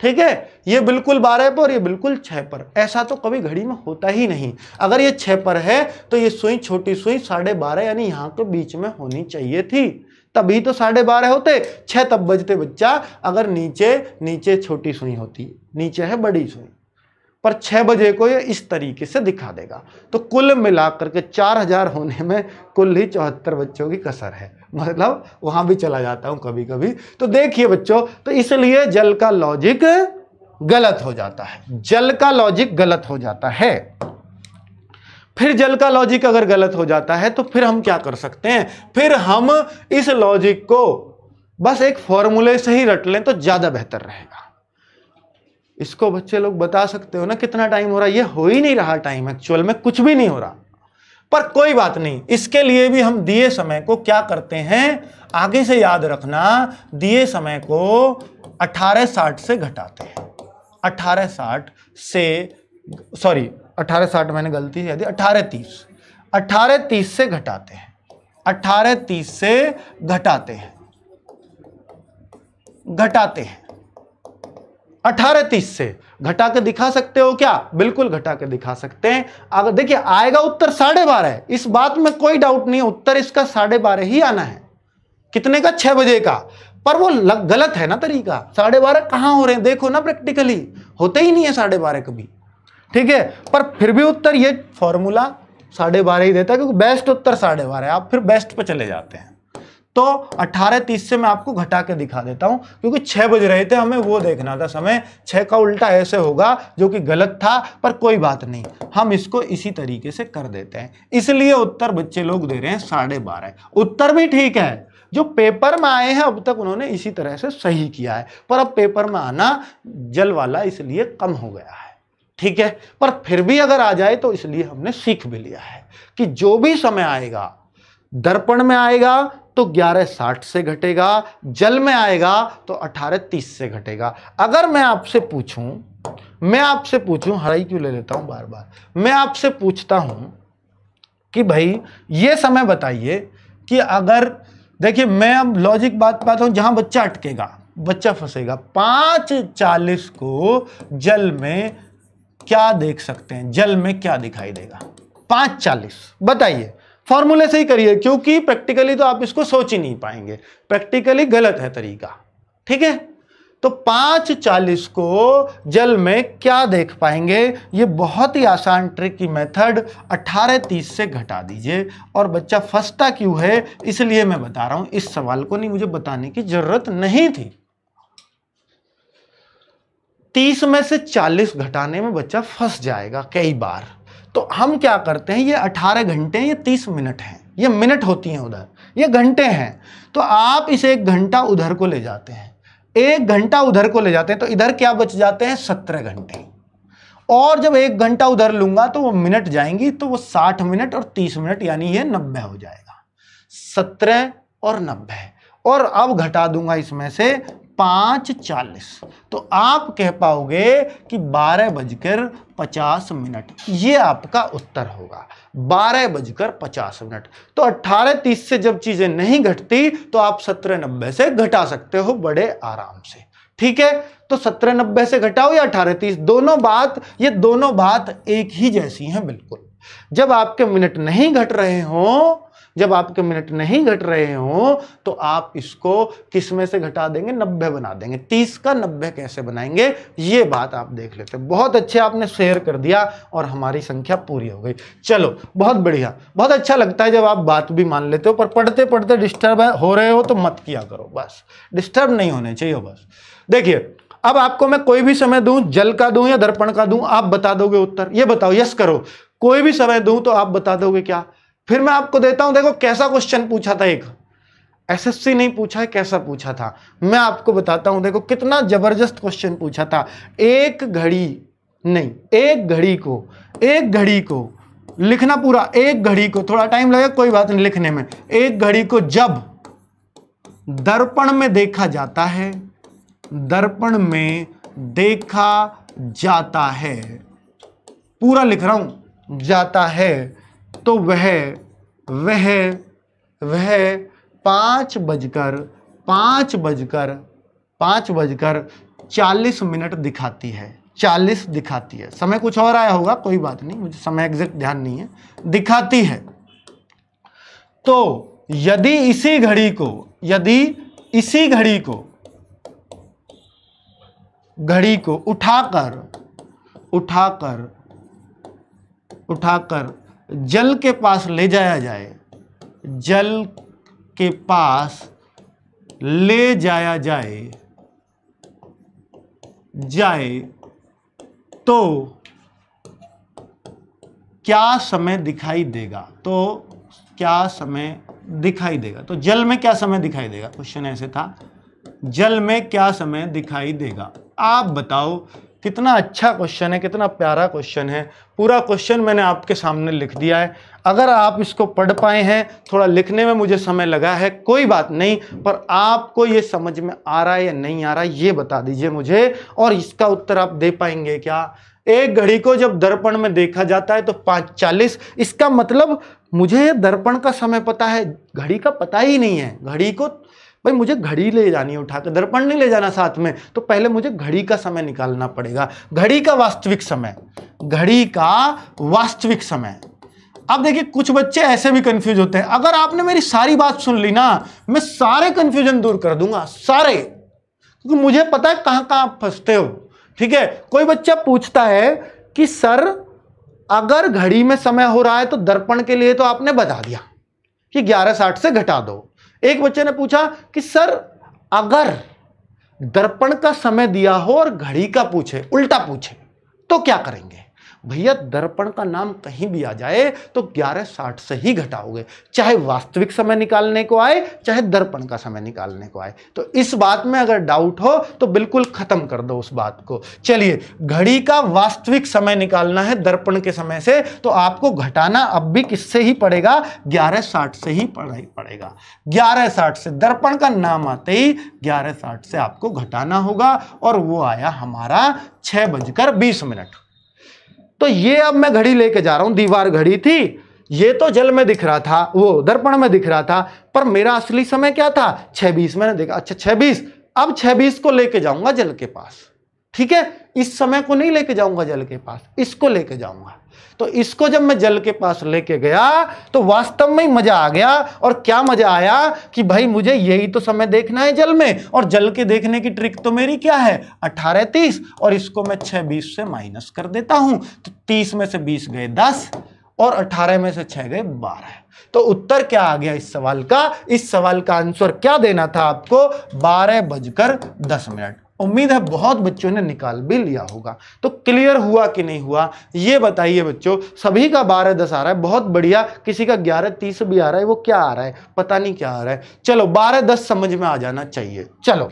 A: ठीक है ये बिल्कुल बारह पर और ये बिल्कुल छः पर ऐसा तो कभी घड़ी में होता ही नहीं अगर ये छः पर है तो ये सुई छोटी सुई साढ़े बारह यानी यहाँ के बीच में होनी चाहिए थी तभी तो साढ़े बारह होते छः तब बजते बच्चा अगर नीचे नीचे छोटी सुई होती नीचे है बड़ी सुई पर छः बजे को ये इस तरीके से दिखा देगा तो कुल मिलाकर के चार हज़ार होने में कुल ही चौहत्तर बच्चों की कसर है मतलब वहाँ भी चला जाता हूँ कभी कभी तो देखिए बच्चों तो इसलिए जल का लॉजिक गलत हो जाता है जल का लॉजिक गलत हो जाता है फिर जल का लॉजिक अगर गलत हो जाता है तो फिर हम क्या कर सकते हैं फिर हम इस लॉजिक को बस एक फॉर्मूले से ही रट लें तो ज़्यादा बेहतर रहेगा इसको बच्चे लोग बता सकते हो ना कितना टाइम हो रहा है ये हो ही नहीं रहा टाइम एक्चुअल में कुछ भी नहीं हो रहा पर कोई बात नहीं इसके लिए भी हम दिए समय को क्या करते हैं आगे से याद रखना दिए समय को अठारह साठ से घटाते हैं अठारह साठ से सॉरी अठारह साठ मैंने गलती से दी अठारह तीस अठारह तीस से घटाते हैं अठारह तीस से घटाते हैं घटाते हैं अठारह तीस से घटा के दिखा सकते हो क्या बिल्कुल घटा के दिखा सकते हैं अगर देखिए आएगा उत्तर साढ़े बारह इस बात में कोई डाउट नहीं उत्तर इसका साढ़े बारह ही आना है कितने का छह बजे का पर वो लग, गलत है ना तरीका साढ़े बारह कहाँ हो रहे हैं देखो ना प्रैक्टिकली होते ही नहीं है साढ़े बारह कभी ठीक है पर फिर भी उत्तर ये फॉर्मूला साढ़े बारह ही देता है क्योंकि बेस्ट उत्तर साढ़े बारह आप फिर बेस्ट पर चले जाते हैं तो 18:30 से मैं आपको घटा के दिखा देता हूँ क्योंकि छः बज रहे थे हमें वो देखना था समय छः का उल्टा ऐसे होगा जो कि गलत था पर कोई बात नहीं हम इसको इसी तरीके से कर देते हैं इसलिए उत्तर बच्चे लोग दे रहे हैं साढ़े बारह उत्तर भी ठीक है जो पेपर में आए हैं अब तक उन्होंने इसी तरह से सही किया है पर अब पेपर में आना जल वाला इसलिए कम हो गया है ठीक है पर फिर भी अगर आ जाए तो इसलिए हमने सीख भी लिया है कि जो भी समय आएगा दर्पण में आएगा तो ग्यारह साठ से घटेगा जल में आएगा तो अठारह तीस से घटेगा अगर मैं आपसे पूछूं मैं आपसे पूछूं हराई क्यों ले लेता हूं बार बार मैं आपसे पूछता हूं कि भाई ये समय बताइए कि अगर देखिए मैं अब लॉजिक बात पाता हूं जहां बच्चा अटकेगा बच्चा फंसेगा पांच चालीस को जल में क्या देख सकते हैं जल में क्या दिखाई देगा पांच चालीस बताइए फॉर्मूले से ही करिए क्योंकि प्रैक्टिकली तो आप इसको सोच ही नहीं पाएंगे प्रैक्टिकली गलत है तरीका ठीक है तो पांच चालीस को जल में क्या देख पाएंगे ये बहुत ही आसान ट्रिक की मेथड अठारह तीस से घटा दीजिए और बच्चा फंसता क्यों है इसलिए मैं बता रहा हूं इस सवाल को नहीं मुझे बताने की जरूरत नहीं थी तीस में से चालीस घटाने में बच्चा फंस जाएगा कई बार तो हम क्या करते हैं ये 18 घंटे ये 30 मिनट हैं ये मिनट होती हैं उधर ये घंटे हैं तो आप इसे एक घंटा उधर को ले जाते हैं एक घंटा उधर को ले जाते हैं तो इधर क्या बच जाते हैं सत्रह घंटे और जब एक घंटा उधर लूंगा तो वो मिनट जाएंगी तो वो साठ मिनट और तीस मिनट यानी ये नब्बे हो जाएगा सत्रह और नब्बे और अब घटा दूंगा इसमें से पाँच चालीस तो आप कह पाओगे कि बारह बजकर पचास मिनट ये आपका उत्तर होगा बारह बजकर पचास मिनट तो अट्ठारह तीस से जब चीज़ें नहीं घटती तो आप सत्रह नब्बे से घटा सकते हो बड़े आराम से ठीक है तो सत्रह नब्बे से घटाओ या अठारह तीस दोनों बात ये दोनों बात एक ही जैसी हैं बिल्कुल जब आपके मिनट नहीं घट रहे हों जब आपके मिनट नहीं घट रहे हों तो आप इसको किस में से घटा देंगे नब्बे बना देंगे तीस का नब्बे कैसे बनाएंगे ये बात आप देख लेते हैं बहुत अच्छे आपने शेयर कर दिया और हमारी संख्या पूरी हो गई चलो बहुत बढ़िया बहुत अच्छा लगता है जब आप बात भी मान लेते हो पर पढ़ते पढ़ते डिस्टर्ब हो रहे हो तो मत किया करो बस डिस्टर्ब नहीं होने चाहिए बस देखिए अब आपको मैं कोई भी समय दूं जल का दूं या दर्पण का दूं आप बता दोगे उत्तर ये बताओ यस करो कोई भी समय दूं तो आप बता दोगे क्या फिर मैं आपको देता हूं देखो कैसा क्वेश्चन पूछा था एक एसएससी नहीं पूछा है कैसा पूछा था मैं आपको बताता हूं देखो कितना जबरदस्त क्वेश्चन पूछा था एक घड़ी नहीं एक घड़ी को एक घड़ी को लिखना पूरा एक घड़ी को थोड़ा टाइम लगेगा कोई बात नहीं लिखने में एक घड़ी को जब दर्पण में देखा जाता है दर्पण में देखा जाता है पूरा लिख रहा हूं जाता है तो वह वह वह पाँच बजकर पाँच बजकर पाँच बजकर चालीस मिनट दिखाती है चालीस दिखाती है समय कुछ और आया होगा कोई बात नहीं मुझे समय एग्जैक्ट ध्यान नहीं है दिखाती है तो यदि इसी घड़ी को यदि इसी घड़ी को घड़ी को उठाकर उठाकर उठाकर जल के पास ले जाया जाए जल के पास ले जाया जाए जाए तो क्या समय दिखाई देगा तो क्या समय दिखाई देगा तो जल में क्या समय दिखाई देगा क्वेश्चन ऐसे था जल में क्या समय दिखाई देगा आप बताओ कितना अच्छा क्वेश्चन है कितना प्यारा क्वेश्चन है पूरा क्वेश्चन मैंने आपके सामने लिख दिया है अगर आप इसको पढ़ पाए हैं थोड़ा लिखने में मुझे समय लगा है कोई बात नहीं पर आपको ये समझ में आ रहा है या नहीं आ रहा है ये बता दीजिए मुझे और इसका उत्तर आप दे पाएंगे क्या एक घड़ी को जब दर्पण में देखा जाता है तो पाँच चालीस इसका मतलब मुझे दर्पण का समय पता है घड़ी का पता ही नहीं है घड़ी को भाई मुझे घड़ी ले जानी उठाकर दर्पण नहीं ले जाना साथ में तो पहले मुझे घड़ी का समय निकालना पड़ेगा घड़ी का वास्तविक समय घड़ी का वास्तविक समय अब देखिए कुछ बच्चे ऐसे भी कंफ्यूज होते हैं अगर आपने मेरी सारी बात सुन ली ना मैं सारे कंफ्यूजन दूर कर दूंगा सारे क्योंकि तो मुझे पता है कहाँ कहाँ आप फंसते हो ठीक है कोई बच्चा पूछता है कि सर अगर घड़ी में समय हो रहा है तो दर्पण के लिए तो आपने बता दिया कि ग्यारह साठ से घटा दो एक बच्चे ने पूछा कि सर अगर दर्पण का समय दिया हो और घड़ी का पूछे उल्टा पूछे तो क्या करेंगे भैया दर्पण का नाम कहीं भी आ जाए तो ग्यारह साठ से ही घटाओगे चाहे वास्तविक समय निकालने को आए चाहे दर्पण का समय निकालने को आए तो इस बात में अगर डाउट हो तो बिल्कुल खत्म कर दो उस बात को चलिए घड़ी का वास्तविक समय निकालना है दर्पण के समय से तो आपको घटाना अब भी किससे ही पड़ेगा ग्यारह साठ से ही पड़ेगा ग्यारह साठ से दर्पण का नाम आते ही ग्यारह साठ से आपको घटाना होगा और वो आया हमारा छः बजकर बीस मिनट तो ये अब मैं घड़ी लेके जा रहा हूं दीवार घड़ी थी ये तो जल में दिख रहा था वो दर्पण में दिख रहा था पर मेरा असली समय क्या था छह बीस मैंने देखा अच्छा छह बीस अब छह बीस को लेके जाऊंगा जल के पास ठीक है इस समय को नहीं लेके जाऊंगा जल के पास इसको लेके जाऊंगा तो इसको जब मैं जल के पास लेके गया तो वास्तव में ही मजा आ गया और क्या मजा आया कि भाई मुझे यही तो समय देखना है जल में और जल के देखने की ट्रिक तो मेरी क्या है अठारह तीस और इसको मैं छह बीस से माइनस कर देता हूं तो तीस में से बीस गए दस और अठारह में से छह गए बारह तो उत्तर क्या आ गया इस सवाल का इस सवाल का आंसर क्या देना था आपको बारह बजकर दस मिनट उम्मीद है बहुत बच्चों ने निकाल भी लिया होगा तो क्लियर हुआ कि नहीं हुआ ये बताइए बच्चों सभी का बारह दस आ रहा है बहुत बढ़िया किसी का ग्यारह तीस भी आ रहा है वो क्या आ रहा है पता नहीं क्या आ रहा है चलो बारह दस समझ में आ जाना चाहिए चलो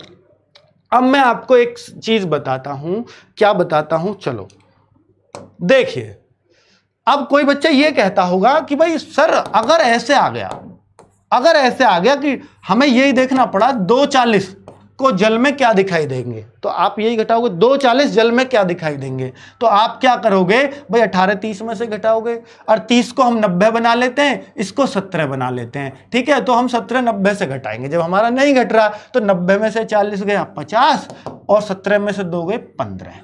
A: अब मैं आपको एक चीज बताता हूं क्या बताता हूं चलो देखिए अब कोई बच्चा ये कहता होगा कि भाई सर अगर ऐसे आ गया अगर ऐसे आ गया कि हमें यही देखना पड़ा दो चालीस को जल में क्या दिखाई देंगे तो आप यही घटाओगे दो चालीस जल में क्या दिखाई देंगे तो आप क्या करोगे भाई अठारह तीस में से घटाओगे और तीस को हम नब्बे बना लेते हैं इसको सत्रह बना लेते हैं ठीक है तो हम सत्रह नब्बे से घटाएंगे जब हमारा नहीं घट रहा तो नब्बे में से चालीस गया पचास और सत्रह में से दो गए पंद्रह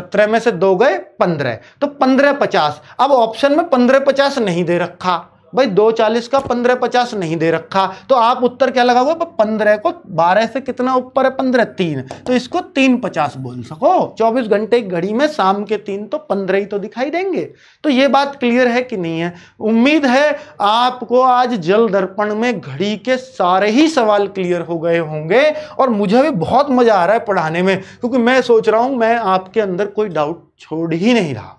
A: सत्रह में से दो गए पंद्रह तो पंद्रह पचास अब ऑप्शन में पंद्रह पचास नहीं दे रखा भाई दो चालीस का पंद्रह पचास नहीं दे रखा तो आप उत्तर क्या लगाओगे पंद्रह को बारह से कितना ऊपर है पंद्रह तीन तो इसको तीन पचास बोल सको चौबीस घंटे की घड़ी में शाम के तीन तो पंद्रह ही तो दिखाई देंगे तो ये बात क्लियर है कि नहीं है उम्मीद है आपको आज जल दर्पण में घड़ी के सारे ही सवाल क्लियर हो गए होंगे और मुझे भी बहुत मजा आ रहा है पढ़ाने में क्योंकि मैं सोच रहा हूँ मैं आपके अंदर कोई डाउट छोड़ ही नहीं रहा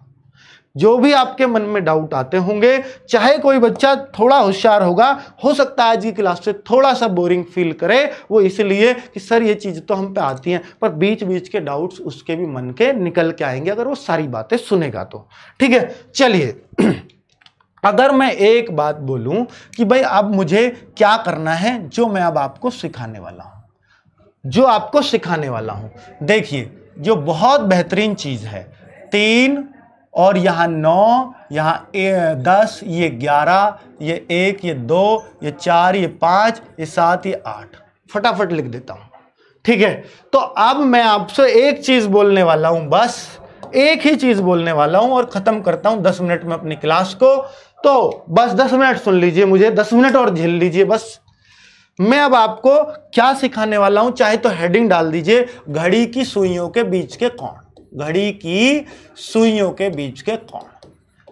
A: जो भी आपके मन में डाउट आते होंगे चाहे कोई बच्चा थोड़ा होशियार होगा हो सकता है आज की क्लास से थोड़ा सा बोरिंग फील करे वो इसलिए कि सर ये चीज़ तो हम पे आती हैं पर बीच बीच के डाउट्स उसके भी मन के निकल के आएंगे अगर वो सारी बातें सुनेगा तो ठीक है चलिए अगर मैं एक बात बोलूं कि भाई अब मुझे क्या करना है जो मैं अब आपको सिखाने वाला हूं जो आपको सिखाने वाला हूं देखिए जो बहुत बेहतरीन चीज़ है तीन और यहाँ नौ यहाँ दस ये ग्यारह ये एक ये दो ये चार ये पाँच ये सात ये आठ फटाफट लिख देता हूँ ठीक है तो अब मैं आपसे एक चीज़ बोलने वाला हूँ बस एक ही चीज़ बोलने वाला हूँ और ख़त्म करता हूँ दस मिनट में अपनी क्लास को तो बस दस मिनट सुन लीजिए मुझे दस मिनट और झेल लीजिए बस मैं अब आपको क्या सिखाने वाला हूँ चाहे तो हेडिंग डाल दीजिए घड़ी की सुइयों के बीच के कौन घड़ी की सुइयों के बीच के कोण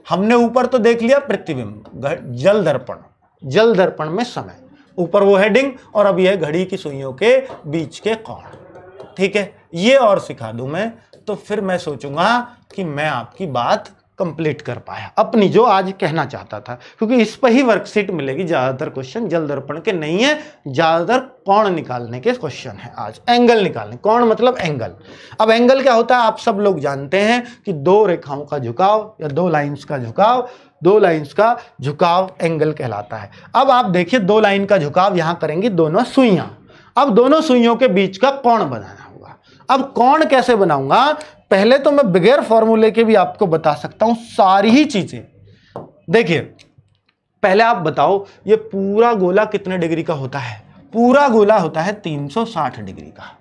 A: हमने ऊपर तो देख लिया प्रतिबिंब जल दर्पण जल दर्पण में समय ऊपर वो हेडिंग और अब यह घड़ी की सुइयों के बीच के कोण ठीक है ये और सिखा दूं मैं तो फिर मैं सोचूंगा कि मैं आपकी बात कंप्लीट कर पाया अपनी जो आज कहना चाहता था क्योंकि इस पर ही वर्कशीट मिलेगी ज़्यादातर क्वेश्चन जल दर्पण के नहीं है ज़्यादातर कौन निकालने के क्वेश्चन है आज एंगल निकालने कौन मतलब एंगल अब एंगल क्या होता है आप सब लोग जानते हैं कि दो रेखाओं का झुकाव या दो लाइन्स का झुकाव दो लाइंस का झुकाव एंगल कहलाता है अब आप देखिए दो लाइन का झुकाव यहाँ करेंगी दोनों सुइयाँ अब दोनों सुइयों के बीच का कौन बनाना होगा अब कौन कैसे बनाऊंगा पहले तो मैं बगैर फॉर्मूले के भी आपको बता सकता हूं सारी ही चीज़ें देखिए पहले आप बताओ ये पूरा गोला कितने डिग्री का होता है पूरा गोला होता है 360 डिग्री का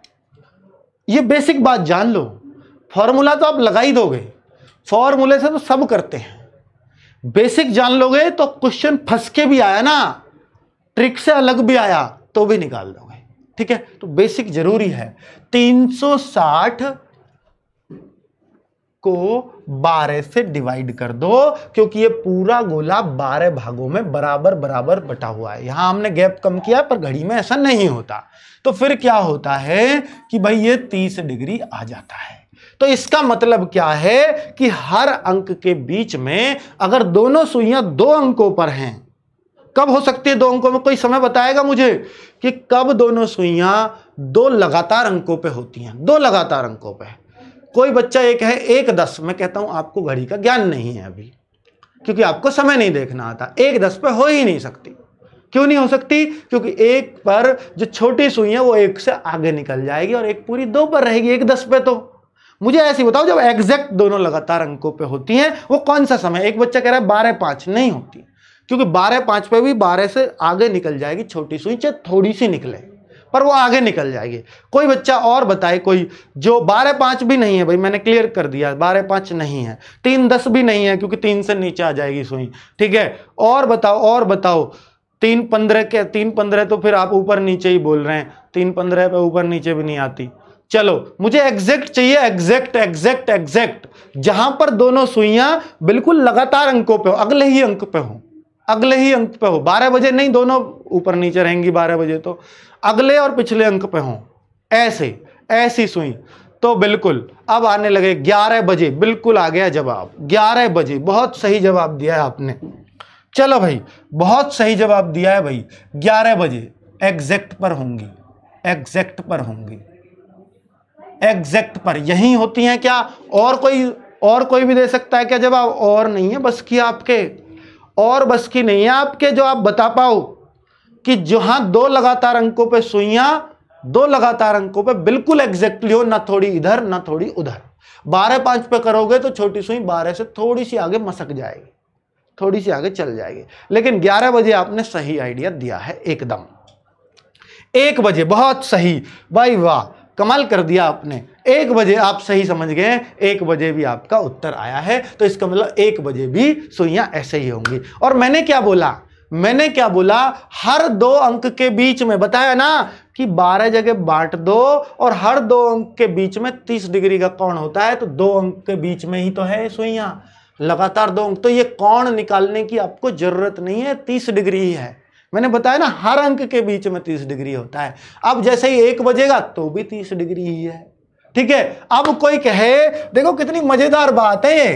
A: ये बेसिक बात जान लो फॉर्मूला तो आप लगा ही दोगे फॉर्मूले से तो सब करते हैं बेसिक जान लोगे तो क्वेश्चन फंस के भी आया ना ट्रिक से अलग भी आया तो भी निकाल दोगे ठीक है तो बेसिक जरूरी है 360 को 12 से डिवाइड कर दो क्योंकि ये पूरा गोला 12 भागों में बराबर बराबर बटा हुआ है यहाँ हमने गैप कम किया पर घड़ी में ऐसा नहीं होता तो फिर क्या होता है कि भाई ये 30 डिग्री आ जाता है तो इसका मतलब क्या है कि हर अंक के बीच में अगर दोनों सुइयां दो अंकों पर हैं कब हो सकती है दो अंकों में कोई समय बताएगा मुझे कि कब दोनों सुइयां दो लगातार अंकों पे होती हैं दो लगातार अंकों पे कोई बच्चा एक है एक दस मैं कहता हूँ आपको घड़ी का ज्ञान नहीं है अभी क्योंकि आपको समय नहीं देखना आता एक दस पे हो ही नहीं सकती क्यों नहीं हो सकती क्योंकि एक पर जो छोटी सुई है वो एक से आगे निकल जाएगी और एक पूरी दो पर रहेगी एक दस पे तो मुझे ऐसी बताओ जब एग्जैक्ट दोनों लगातार अंकों पे होती हैं वो कौन सा समय एक बच्चा कह रहा है बारह पाँच नहीं होती क्योंकि बारह पाँच पे भी बारह से आगे निकल जाएगी छोटी सुई चाहे थोड़ी सी निकले पर वो आगे निकल जाएगी कोई बच्चा और बताए कोई जो बारह पांच भी नहीं है भाई मैंने क्लियर कर दिया बारह पांच नहीं है तीन दस भी नहीं है क्योंकि तीन से नीचे आ जाएगी सुई ठीक है और बताओ और बताओ तीन पंद्रह के तीन पंद्रह तो फिर आप ऊपर नीचे ही बोल रहे हैं तीन पंद्रह पे ऊपर नीचे भी नहीं आती चलो मुझे एग्जैक्ट चाहिए एग्जैक्ट एग्जैक्ट एग्जैक्ट जहां पर दोनों सुइया बिल्कुल लगातार अंकों पे हो अगले ही अंक पे हो अगले ही अंक पे हो बारह बजे नहीं दोनों ऊपर नीचे रहेंगी बारह बजे तो अगले और पिछले अंक पे हों ऐसे ऐसी सुई तो बिल्कुल अब आने लगे ग्यारह बजे बिल्कुल आ गया जवाब ग्यारह बजे बहुत सही जवाब दिया है आपने चलो भाई बहुत सही जवाब दिया है भाई ग्यारह बजे एग्जैक्ट पर होंगी एग्जैक्ट पर होंगी एग्जैक्ट पर यही होती हैं क्या और कोई और कोई भी दे सकता है क्या जवाब और नहीं है बस की आपके और बस की नहीं है आपके जो आप बता पाओ कि जहां दो लगातार अंकों पे सुइया दो लगातार अंकों पे बिल्कुल एग्जैक्टली हो ना थोड़ी इधर ना थोड़ी उधर बारह पांच पे करोगे तो छोटी सुई बारह से थोड़ी सी आगे मसक जाएगी थोड़ी सी आगे चल जाएगी लेकिन ग्यारह बजे आपने सही आइडिया दिया है एकदम एक बजे बहुत सही भाई वाह कमाल कर दिया आपने एक बजे आप सही समझ गए एक बजे भी आपका उत्तर आया है तो इसका मतलब एक बजे भी सुइयां ऐसे ही होंगी और मैंने क्या बोला मैंने क्या बोला हर दो अंक के बीच में बताया ना कि 12 जगह बांट दो और हर दो अंक के बीच में 30 डिग्री का कोण होता है तो दो अंक के बीच में ही तो है सुइया लगातार दो अंक तो ये कोण निकालने की आपको जरूरत नहीं है 30 डिग्री ही है मैंने बताया ना हर अंक के बीच में 30 डिग्री होता है अब जैसे ही एक बजेगा तो भी 30 डिग्री ही है ठीक है अब कोई कहे देखो कितनी मजेदार बात है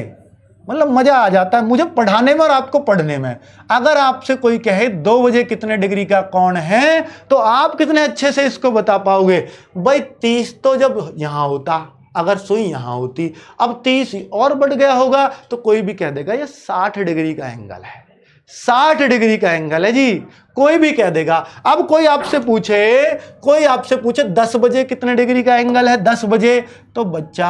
A: मतलब मज़ा आ जाता है मुझे पढ़ाने में और आपको पढ़ने में अगर आपसे कोई कहे दो बजे कितने डिग्री का कौन है तो आप कितने अच्छे से इसको बता पाओगे भाई तीस तो जब यहाँ होता अगर सुई यहाँ होती अब तीस और बढ़ गया होगा तो कोई भी कह देगा ये साठ डिग्री का एंगल है साठ डिग्री का एंगल है जी कोई भी कह देगा अब कोई आपसे पूछे कोई आपसे पूछे दस बजे कितने डिग्री का एंगल है दस बजे तो बच्चा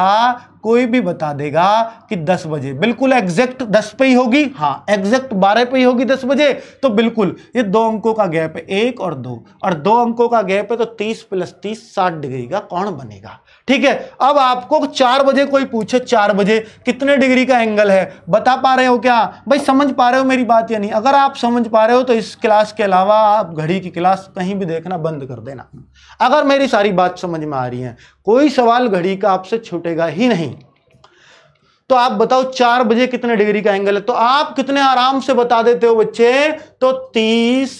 A: कोई भी बता देगा कि दस बजे बिल्कुल एग्जैक्ट दस पे ही होगी हाँ एग्जैक्ट बारह पे ही होगी दस बजे तो बिल्कुल ये दो अंकों का गैप है एक और दो और दो अंकों का गैप है तो तीस प्लस तीस साठ डिग्री का कौन बनेगा ठीक है अब आपको चार बजे कोई पूछे चार बजे कितने डिग्री का एंगल है बता पा रहे हो क्या भाई समझ पा रहे हो मेरी बात या नहीं अगर आप समझ पा रहे हो तो इस क्लास के अलावा अलावा आप घड़ी की क्लास कहीं भी देखना बंद कर देना अगर मेरी सारी बात समझ में आ रही है कोई सवाल घड़ी का आपसे छूटेगा ही नहीं तो आप बताओ चार बजे कितने डिग्री का एंगल है तो आप कितने आराम से बता देते हो बच्चे तो तीस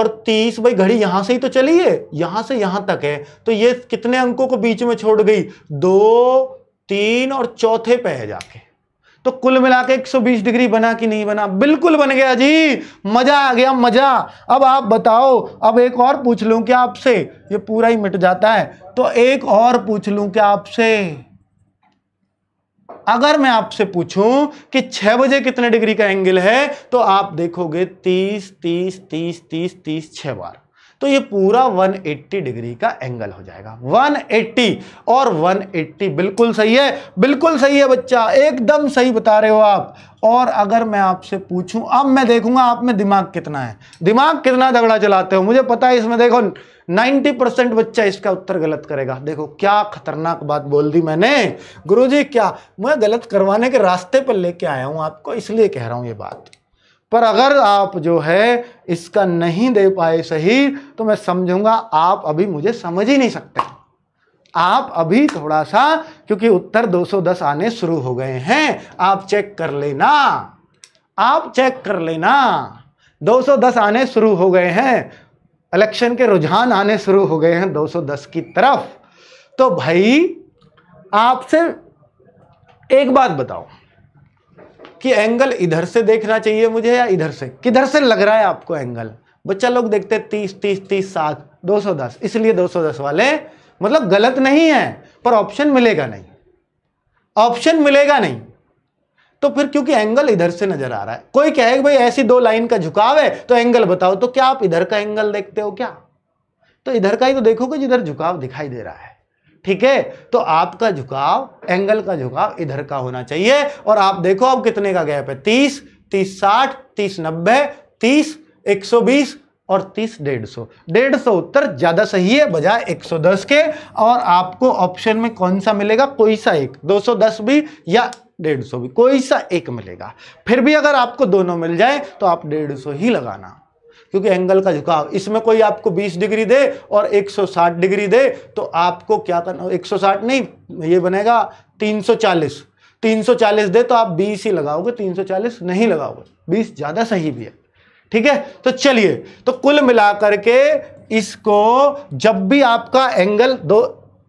A: और तीस भाई घड़ी यहां से ही तो चली है यहां से यहां तक है तो ये कितने अंकों को बीच में छोड़ गई दो तीन और चौथे पे है जाके तो कुल मिला के 120 डिग्री बना कि नहीं बना बिल्कुल बन गया जी मजा आ गया मजा अब आप बताओ अब एक और पूछ लूं क्या आपसे ये पूरा ही मिट जाता है तो एक और पूछ लूं क्या आपसे अगर मैं आपसे पूछूं कि छह बजे कितने डिग्री का एंगल है तो आप देखोगे तीस तीस तीस तीस तीस छह बार तो ये पूरा 180 डिग्री का एंगल हो जाएगा 180 और 180 बिल्कुल सही है बिल्कुल सही है बच्चा एकदम सही बता रहे हो आप और अगर मैं आपसे पूछूं अब मैं देखूंगा आप में दिमाग कितना है दिमाग कितना झगड़ा चलाते हो मुझे पता है इसमें देखो 90 परसेंट बच्चा इसका उत्तर गलत करेगा देखो क्या खतरनाक बात बोल दी मैंने गुरुजी क्या मैं गलत करवाने के रास्ते पर लेके आया हूं आपको इसलिए कह रहा हूं ये बात पर अगर आप जो है इसका नहीं दे पाए सही तो मैं समझूंगा आप अभी मुझे समझ ही नहीं सकते आप अभी थोड़ा सा क्योंकि उत्तर 210 आने शुरू हो गए हैं आप चेक कर लेना आप चेक कर लेना 210 आने शुरू हो गए हैं इलेक्शन के रुझान आने शुरू हो गए हैं 210 की तरफ तो भाई आपसे एक बात बताओ कि एंगल इधर से देखना चाहिए मुझे या इधर से किधर से लग रहा है आपको एंगल बच्चा लोग देखते तीस तीस तीस सात दो सौ दस इसलिए दो सौ दस वाले मतलब गलत नहीं है पर ऑप्शन मिलेगा नहीं ऑप्शन मिलेगा नहीं तो फिर क्योंकि एंगल इधर से नजर आ रहा है कोई कहेगा भाई ऐसी दो लाइन का झुकाव है तो एंगल बताओ तो क्या आप इधर का एंगल देखते हो क्या तो इधर का ही तो देखोगे जिधर झुकाव दिखाई दे रहा है ठीक है तो आपका झुकाव एंगल का झुकाव इधर का होना चाहिए और आप देखो अब कितने का गैप है तीस तीस साठ तीस नब्बे तीस एक सौ बीस और तीस डेढ़ सौ डेढ़ सौ उत्तर ज़्यादा सही है बजाय एक सौ दस के और आपको ऑप्शन में कौन सा मिलेगा कोई सा एक दो सौ दस भी या डेढ़ सौ भी कोई सा एक मिलेगा फिर भी अगर आपको दोनों मिल जाए तो आप डेढ़ सौ ही लगाना क्योंकि एंगल का झुकाव हाँ, इसमें कोई आपको 20 डिग्री दे और 160 डिग्री दे तो आपको क्या करना 160 नहीं ये बनेगा 340 340 दे तो आप 20 ही लगाओगे 340 नहीं लगाओगे 20 ज़्यादा सही भी है ठीक है तो चलिए तो कुल मिलाकर के इसको जब भी आपका एंगल दो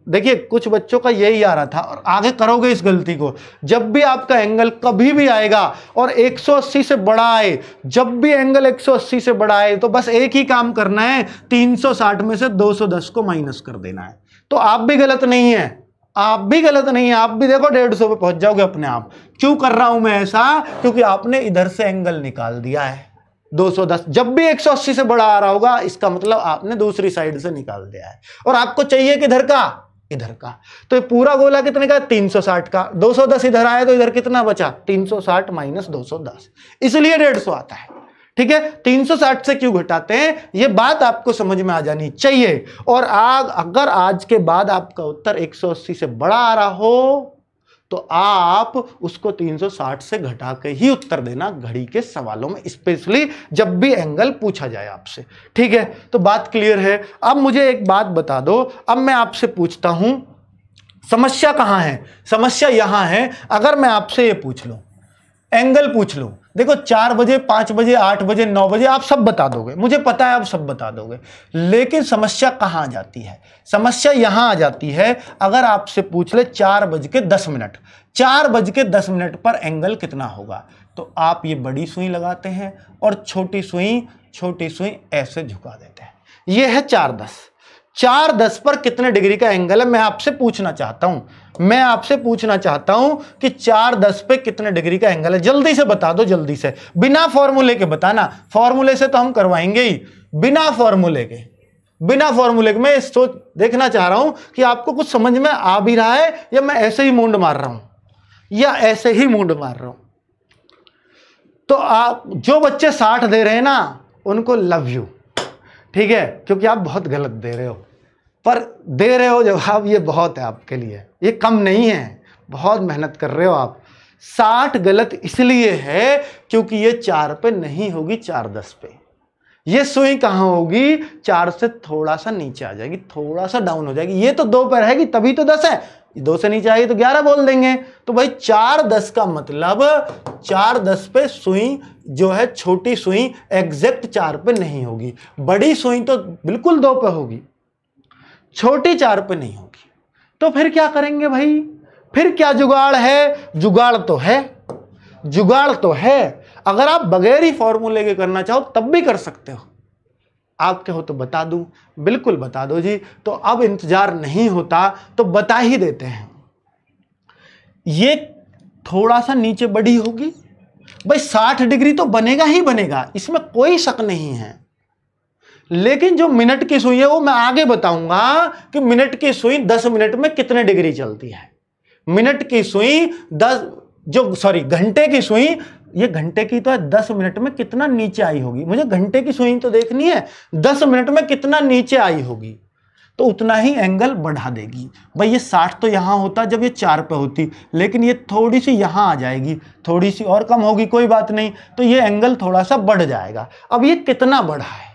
A: देखिए कुछ बच्चों का यही आ रहा था और आगे करोगे इस गलती को जब भी आपका एंगल कभी भी आएगा और 180 से बड़ा आए जब भी एंगल 180 से बड़ा आए तो बस एक ही काम करना है 360 में से 210 को माइनस कर देना है तो आप भी गलत नहीं है आप भी गलत नहीं है आप भी देखो डेढ़ सौ पे पहुंच जाओगे अपने आप क्यों कर रहा हूं मैं ऐसा क्योंकि आपने इधर से एंगल निकाल दिया है 210 जब भी 180 से बड़ा आ रहा होगा इसका मतलब आपने दूसरी साइड से निकाल दिया है और आपको चाहिए किधर का इधर का तो ये पूरा गोला कितने का 360 का 210 इधर आया तो इधर कितना बचा 360 माइनस दो इसलिए 150 आता है ठीक है 360 से क्यों घटाते हैं ये बात आपको समझ में आ जानी चाहिए और आग अगर आज के बाद आपका उत्तर 180 से बड़ा आ रहा हो तो आप उसको 360 से घटा के ही उत्तर देना घड़ी के सवालों में स्पेशली जब भी एंगल पूछा जाए आपसे ठीक है तो बात क्लियर है अब मुझे एक बात बता दो अब मैं आपसे पूछता हूं समस्या कहां है समस्या यहां है अगर मैं आपसे ये पूछ लू एंगल पूछ लू देखो चार बजे पांच बजे आठ बजे नौ बजे आप सब बता दोगे मुझे पता है आप सब बता दोगे लेकिन समस्या कहाँ आ जाती है समस्या यहाँ आ जाती है अगर आपसे पूछ ले चार बज के दस मिनट चार बज के दस मिनट पर एंगल कितना होगा तो आप ये बड़ी सुई लगाते हैं और छोटी सुई छोटी सुई ऐसे झुका देते हैं यह है चार दस चार दस पर कितने डिग्री का एंगल है मैं आपसे पूछना चाहता हूँ मैं आपसे पूछना चाहता हूं कि चार दस पे कितने डिग्री का एंगल है जल्दी से बता दो जल्दी से बिना फॉर्मूले के बताना फॉर्मूले से तो हम करवाएंगे ही बिना फॉर्मूले के बिना फॉर्मूले के मैं सोच देखना चाह रहा हूं कि आपको कुछ समझ में आ भी रहा है या मैं ऐसे ही मूड मार रहा हूं या ऐसे ही मूड मार रहा हूं तो आप जो बच्चे साठ दे रहे हैं ना उनको लव यू ठीक है क्योंकि आप बहुत गलत दे रहे हो पर दे रहे हो जवाब ये बहुत है आपके लिए ये कम नहीं है बहुत मेहनत कर रहे हो आप साठ गलत इसलिए है क्योंकि ये चार पे नहीं होगी चार दस पे ये सुई कहाँ होगी चार से थोड़ा सा नीचे आ जाएगी थोड़ा सा डाउन हो जाएगी ये तो दो पर रहेगी तभी तो दस है दो से नीचे आएगी तो ग्यारह बोल देंगे तो भाई चार दस का मतलब चार दस पे सुई जो है छोटी सुई एग्जैक्ट चार पे नहीं होगी बड़ी सुई तो बिल्कुल दो पे होगी छोटी चार पे नहीं होगी तो फिर क्या करेंगे भाई फिर क्या जुगाड़ है जुगाड़ तो है जुगाड़ तो है अगर आप बगैर ही फॉर्मूले के करना चाहो तब भी कर सकते हो आप कहो तो बता दूं बिल्कुल बता दो जी तो अब इंतजार नहीं होता तो बता ही देते हैं ये थोड़ा सा नीचे बढ़ी होगी भाई 60 डिग्री तो बनेगा ही बनेगा इसमें कोई शक नहीं है लेकिन जो मिनट की सुई है वो मैं आगे बताऊंगा कि मिनट की सुई दस मिनट में कितने डिग्री चलती है मिनट की सुई दस जो सॉरी घंटे की सुई ये घंटे की तो है दस मिनट में कितना नीचे आई होगी मुझे घंटे की सुई तो देखनी है दस मिनट में कितना नीचे आई होगी तो उतना ही एंगल बढ़ा देगी भाई ये साठ तो यहाँ होता जब ये चार पे होती लेकिन ये थोड़ी सी यहाँ आ जाएगी थोड़ी सी और कम होगी कोई बात नहीं तो ये एंगल थोड़ा सा बढ़ जाएगा अब ये कितना बढ़ा है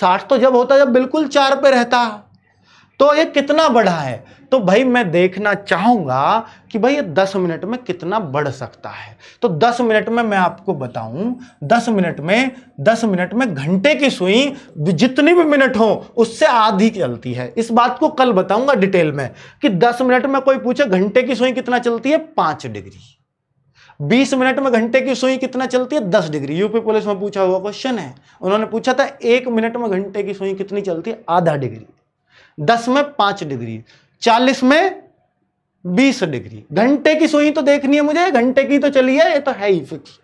A: साठ तो जब होता जब बिल्कुल चार पे रहता तो ये कितना बढ़ा है तो भाई मैं देखना चाहूँगा कि भाई ये दस मिनट में कितना बढ़ सकता है तो दस मिनट में मैं आपको बताऊं दस मिनट में दस मिनट में घंटे की सुई जितनी भी मिनट हो उससे आधी चलती है इस बात को कल बताऊंगा डिटेल में कि दस मिनट में कोई पूछे घंटे की सुई कितना चलती है पाँच डिग्री 20 मिनट में घंटे की सुई कितना चलती है 10 डिग्री यूपी पुलिस में पूछा हुआ क्वेश्चन है उन्होंने पूछा था एक मिनट में घंटे की सुई कितनी चलती है आधा डिग्री 10 में 5 डिग्री 40 में 20 डिग्री घंटे की सुई तो देखनी है मुझे घंटे की तो चली है ये तो है ही फिक्स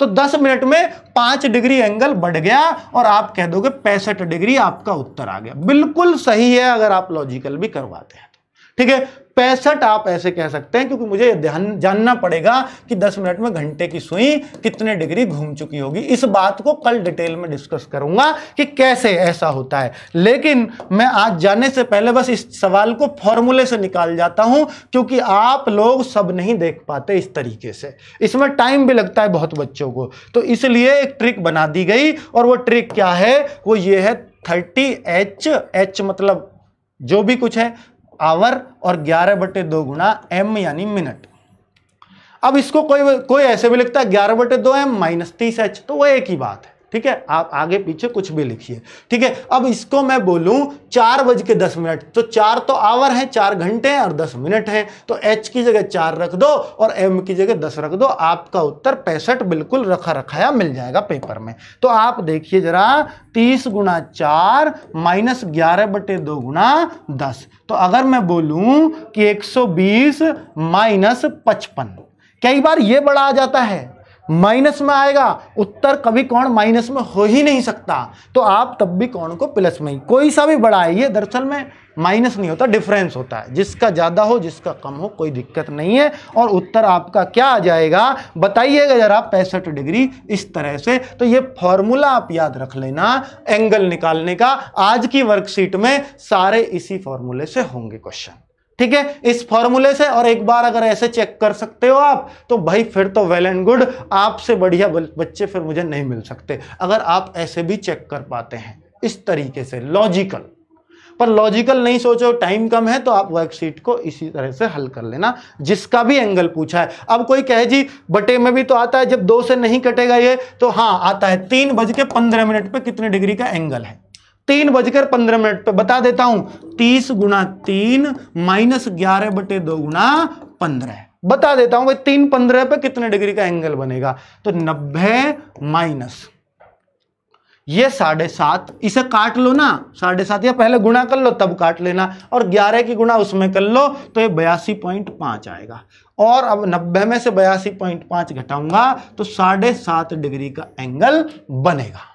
A: तो 10 मिनट में 5 डिग्री एंगल बढ़ गया और आप कह दोगे पैंसठ डिग्री आपका उत्तर आ गया बिल्कुल सही है अगर आप लॉजिकल भी करवाते हैं तो। ठीक है पैंसठ आप ऐसे कह सकते हैं क्योंकि मुझे ध्यान जानना पड़ेगा कि 10 मिनट में घंटे की सुई कितने डिग्री घूम चुकी होगी इस बात को कल डिटेल में डिस्कस करूंगा कि कैसे ऐसा होता है लेकिन मैं आज जाने से पहले बस इस सवाल को फॉर्मूले से निकाल जाता हूं क्योंकि आप लोग सब नहीं देख पाते इस तरीके से इसमें टाइम भी लगता है बहुत बच्चों को तो इसलिए एक ट्रिक बना दी गई और वो ट्रिक क्या है वो ये है थर्टी एच एच मतलब जो भी कुछ है आवर और ग्यारह बटे दो गुणा एम यानी मिनट अब इसको कोई कोई ऐसे भी लिखता है ग्यारह बटे दो एम माइनस तीस एच तो वह एक ही बात है ठीक है आप आगे पीछे कुछ भी लिखिए ठीक है अब इसको मैं बोलूं चार बज के दस मिनट तो चार तो आवर है चार घंटे और दस मिनट हैं तो एच की जगह चार रख दो और एम की जगह दस रख दो आपका उत्तर पैंसठ बिल्कुल रखा रखाया मिल जाएगा पेपर में तो आप देखिए जरा तीस गुना चार माइनस ग्यारह बटे दो गुना दस तो अगर मैं बोलूँ कि एक सौ बीस माइनस पचपन कई बार ये बड़ा आ जाता है माइनस में आएगा उत्तर कभी कोण माइनस में हो ही नहीं सकता तो आप तब भी कोण को प्लस में ही कोई सा भी बड़ा है ये दरअसल में माइनस नहीं होता डिफरेंस होता है जिसका ज़्यादा हो जिसका कम हो कोई दिक्कत नहीं है और उत्तर आपका क्या आ जाएगा बताइएगा जरा पैंसठ डिग्री इस तरह से तो ये फॉर्मूला आप याद रख लेना एंगल निकालने का आज की वर्कशीट में सारे इसी फॉर्मूले से होंगे क्वेश्चन ठीक है इस फॉर्मूले से और एक बार अगर ऐसे चेक कर सकते हो आप तो भाई फिर तो वेल एंड गुड आपसे बढ़िया बच्चे फिर मुझे नहीं मिल सकते अगर आप ऐसे भी चेक कर पाते हैं इस तरीके से लॉजिकल पर लॉजिकल नहीं सोचो टाइम कम है तो आप वर्कशीट को इसी तरह से हल कर लेना जिसका भी एंगल पूछा है अब कोई कहे जी बटे में भी तो आता है जब दो से नहीं कटेगा ये तो हाँ आता है तीन बज के पंद्रह मिनट पर कितने डिग्री का एंगल है तीन बजकर पंद्रह मिनट पे बता देता हूं तीस गुना तीन माइनस ग्यारह बटे दो गुना पंद्रह बता देता हूं भाई तीन पंद्रह पे कितने डिग्री का एंगल बनेगा तो नब्बे माइनस ये साढ़े सात इसे काट लो ना साढ़े सात या पहले गुणा कर लो तब काट लेना और ग्यारह की गुणा उसमें कर लो तो ये बयासी पॉइंट पांच आएगा और अब नब्बे में से बयासी पॉइंट पांच घटाऊंगा तो साढ़े सात डिग्री का एंगल बनेगा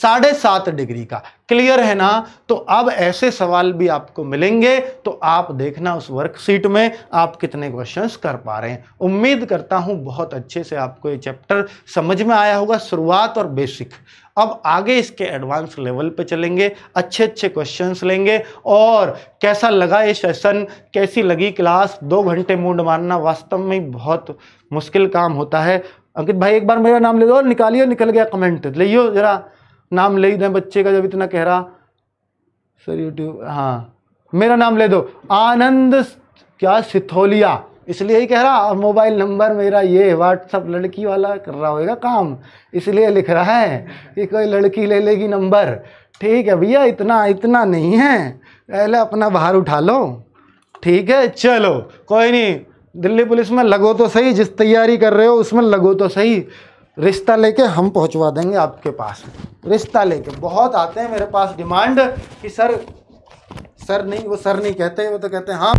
A: साढ़े सात डिग्री का क्लियर है ना तो अब ऐसे सवाल भी आपको मिलेंगे तो आप देखना उस वर्कशीट में आप कितने क्वेश्चंस कर पा रहे हैं उम्मीद करता हूँ बहुत अच्छे से आपको ये चैप्टर समझ में आया होगा शुरुआत और बेसिक अब आगे इसके एडवांस लेवल पे चलेंगे अच्छे अच्छे क्वेश्चंस लेंगे और कैसा लगा ये सेशन कैसी लगी क्लास दो घंटे मूड मारना वास्तव में बहुत मुश्किल काम होता है अंकित भाई एक बार मेरा नाम ले दो निकालियो निकल गया कमेंट ले ज़रा नाम ले ही दें बच्चे का जब इतना कह रहा सर यूट्यूब हाँ मेरा नाम ले दो आनंद क्या सिथोलिया इसलिए ही कह रहा मोबाइल नंबर मेरा ये व्हाट्सअप लड़की वाला कर रहा होगा काम इसलिए लिख रहा है कि कोई लड़की ले लेगी नंबर ठीक है भैया इतना इतना नहीं है पहले अपना बाहर उठा लो ठीक है चलो कोई नहीं दिल्ली पुलिस में लगो तो सही जिस तैयारी कर रहे हो उसमें लगो तो सही रिश्ता लेके हम पहुंचवा देंगे आपके पास रिश्ता लेके बहुत आते हैं मेरे पास डिमांड कि सर सर नहीं वो सर नहीं कहते वो तो कहते हैं हाँ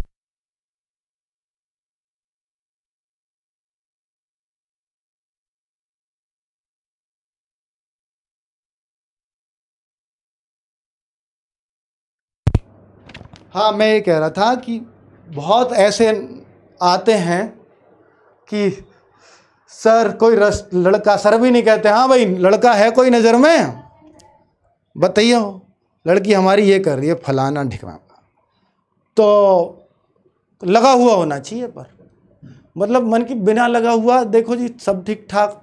A: हाँ मैं ये कह रहा था कि बहुत ऐसे आते हैं कि सर कोई रस लड़का सर भी नहीं कहते हाँ भाई लड़का है कोई नज़र में बताइए हो लड़की हमारी ये कर रही है फलाना ढिकना तो लगा हुआ होना चाहिए पर मतलब मन की बिना लगा हुआ देखो जी सब ठीक ठाक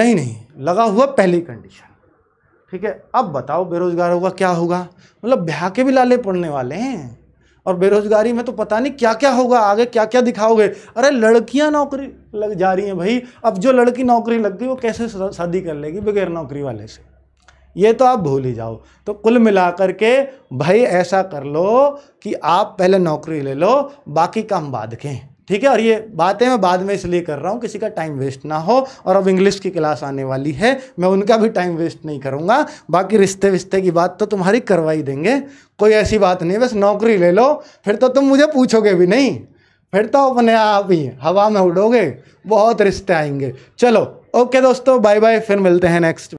A: नहीं नहीं लगा हुआ पहली कंडीशन ठीक है अब बताओ बेरोजगार होगा क्या होगा मतलब ब्याह के भी लाले पड़ने वाले हैं और बेरोजगारी में तो पता नहीं क्या क्या होगा आगे क्या क्या दिखाओगे अरे लड़कियां नौकरी लग जा रही हैं भाई अब जो लड़की नौकरी लग गई वो कैसे शादी कर लेगी बगैर नौकरी वाले से ये तो आप भूल ही जाओ तो कुल मिलाकर के भाई ऐसा कर लो कि आप पहले नौकरी ले लो बाकी काम बाद के ठीक है और ये बातें मैं बाद में इसलिए कर रहा हूँ किसी का टाइम वेस्ट ना हो और अब इंग्लिश की क्लास आने वाली है मैं उनका भी टाइम वेस्ट नहीं करूँगा बाकी रिश्ते विश्ते की बात तो तुम्हारी करवाई देंगे कोई ऐसी बात नहीं बस नौकरी ले लो फिर तो तुम मुझे पूछोगे भी नहीं फिर तो अपने आप ही हवा में उड़ोगे बहुत रिश्ते आएंगे चलो ओके दोस्तों बाय बाय फिर मिलते हैं नेक्स्ट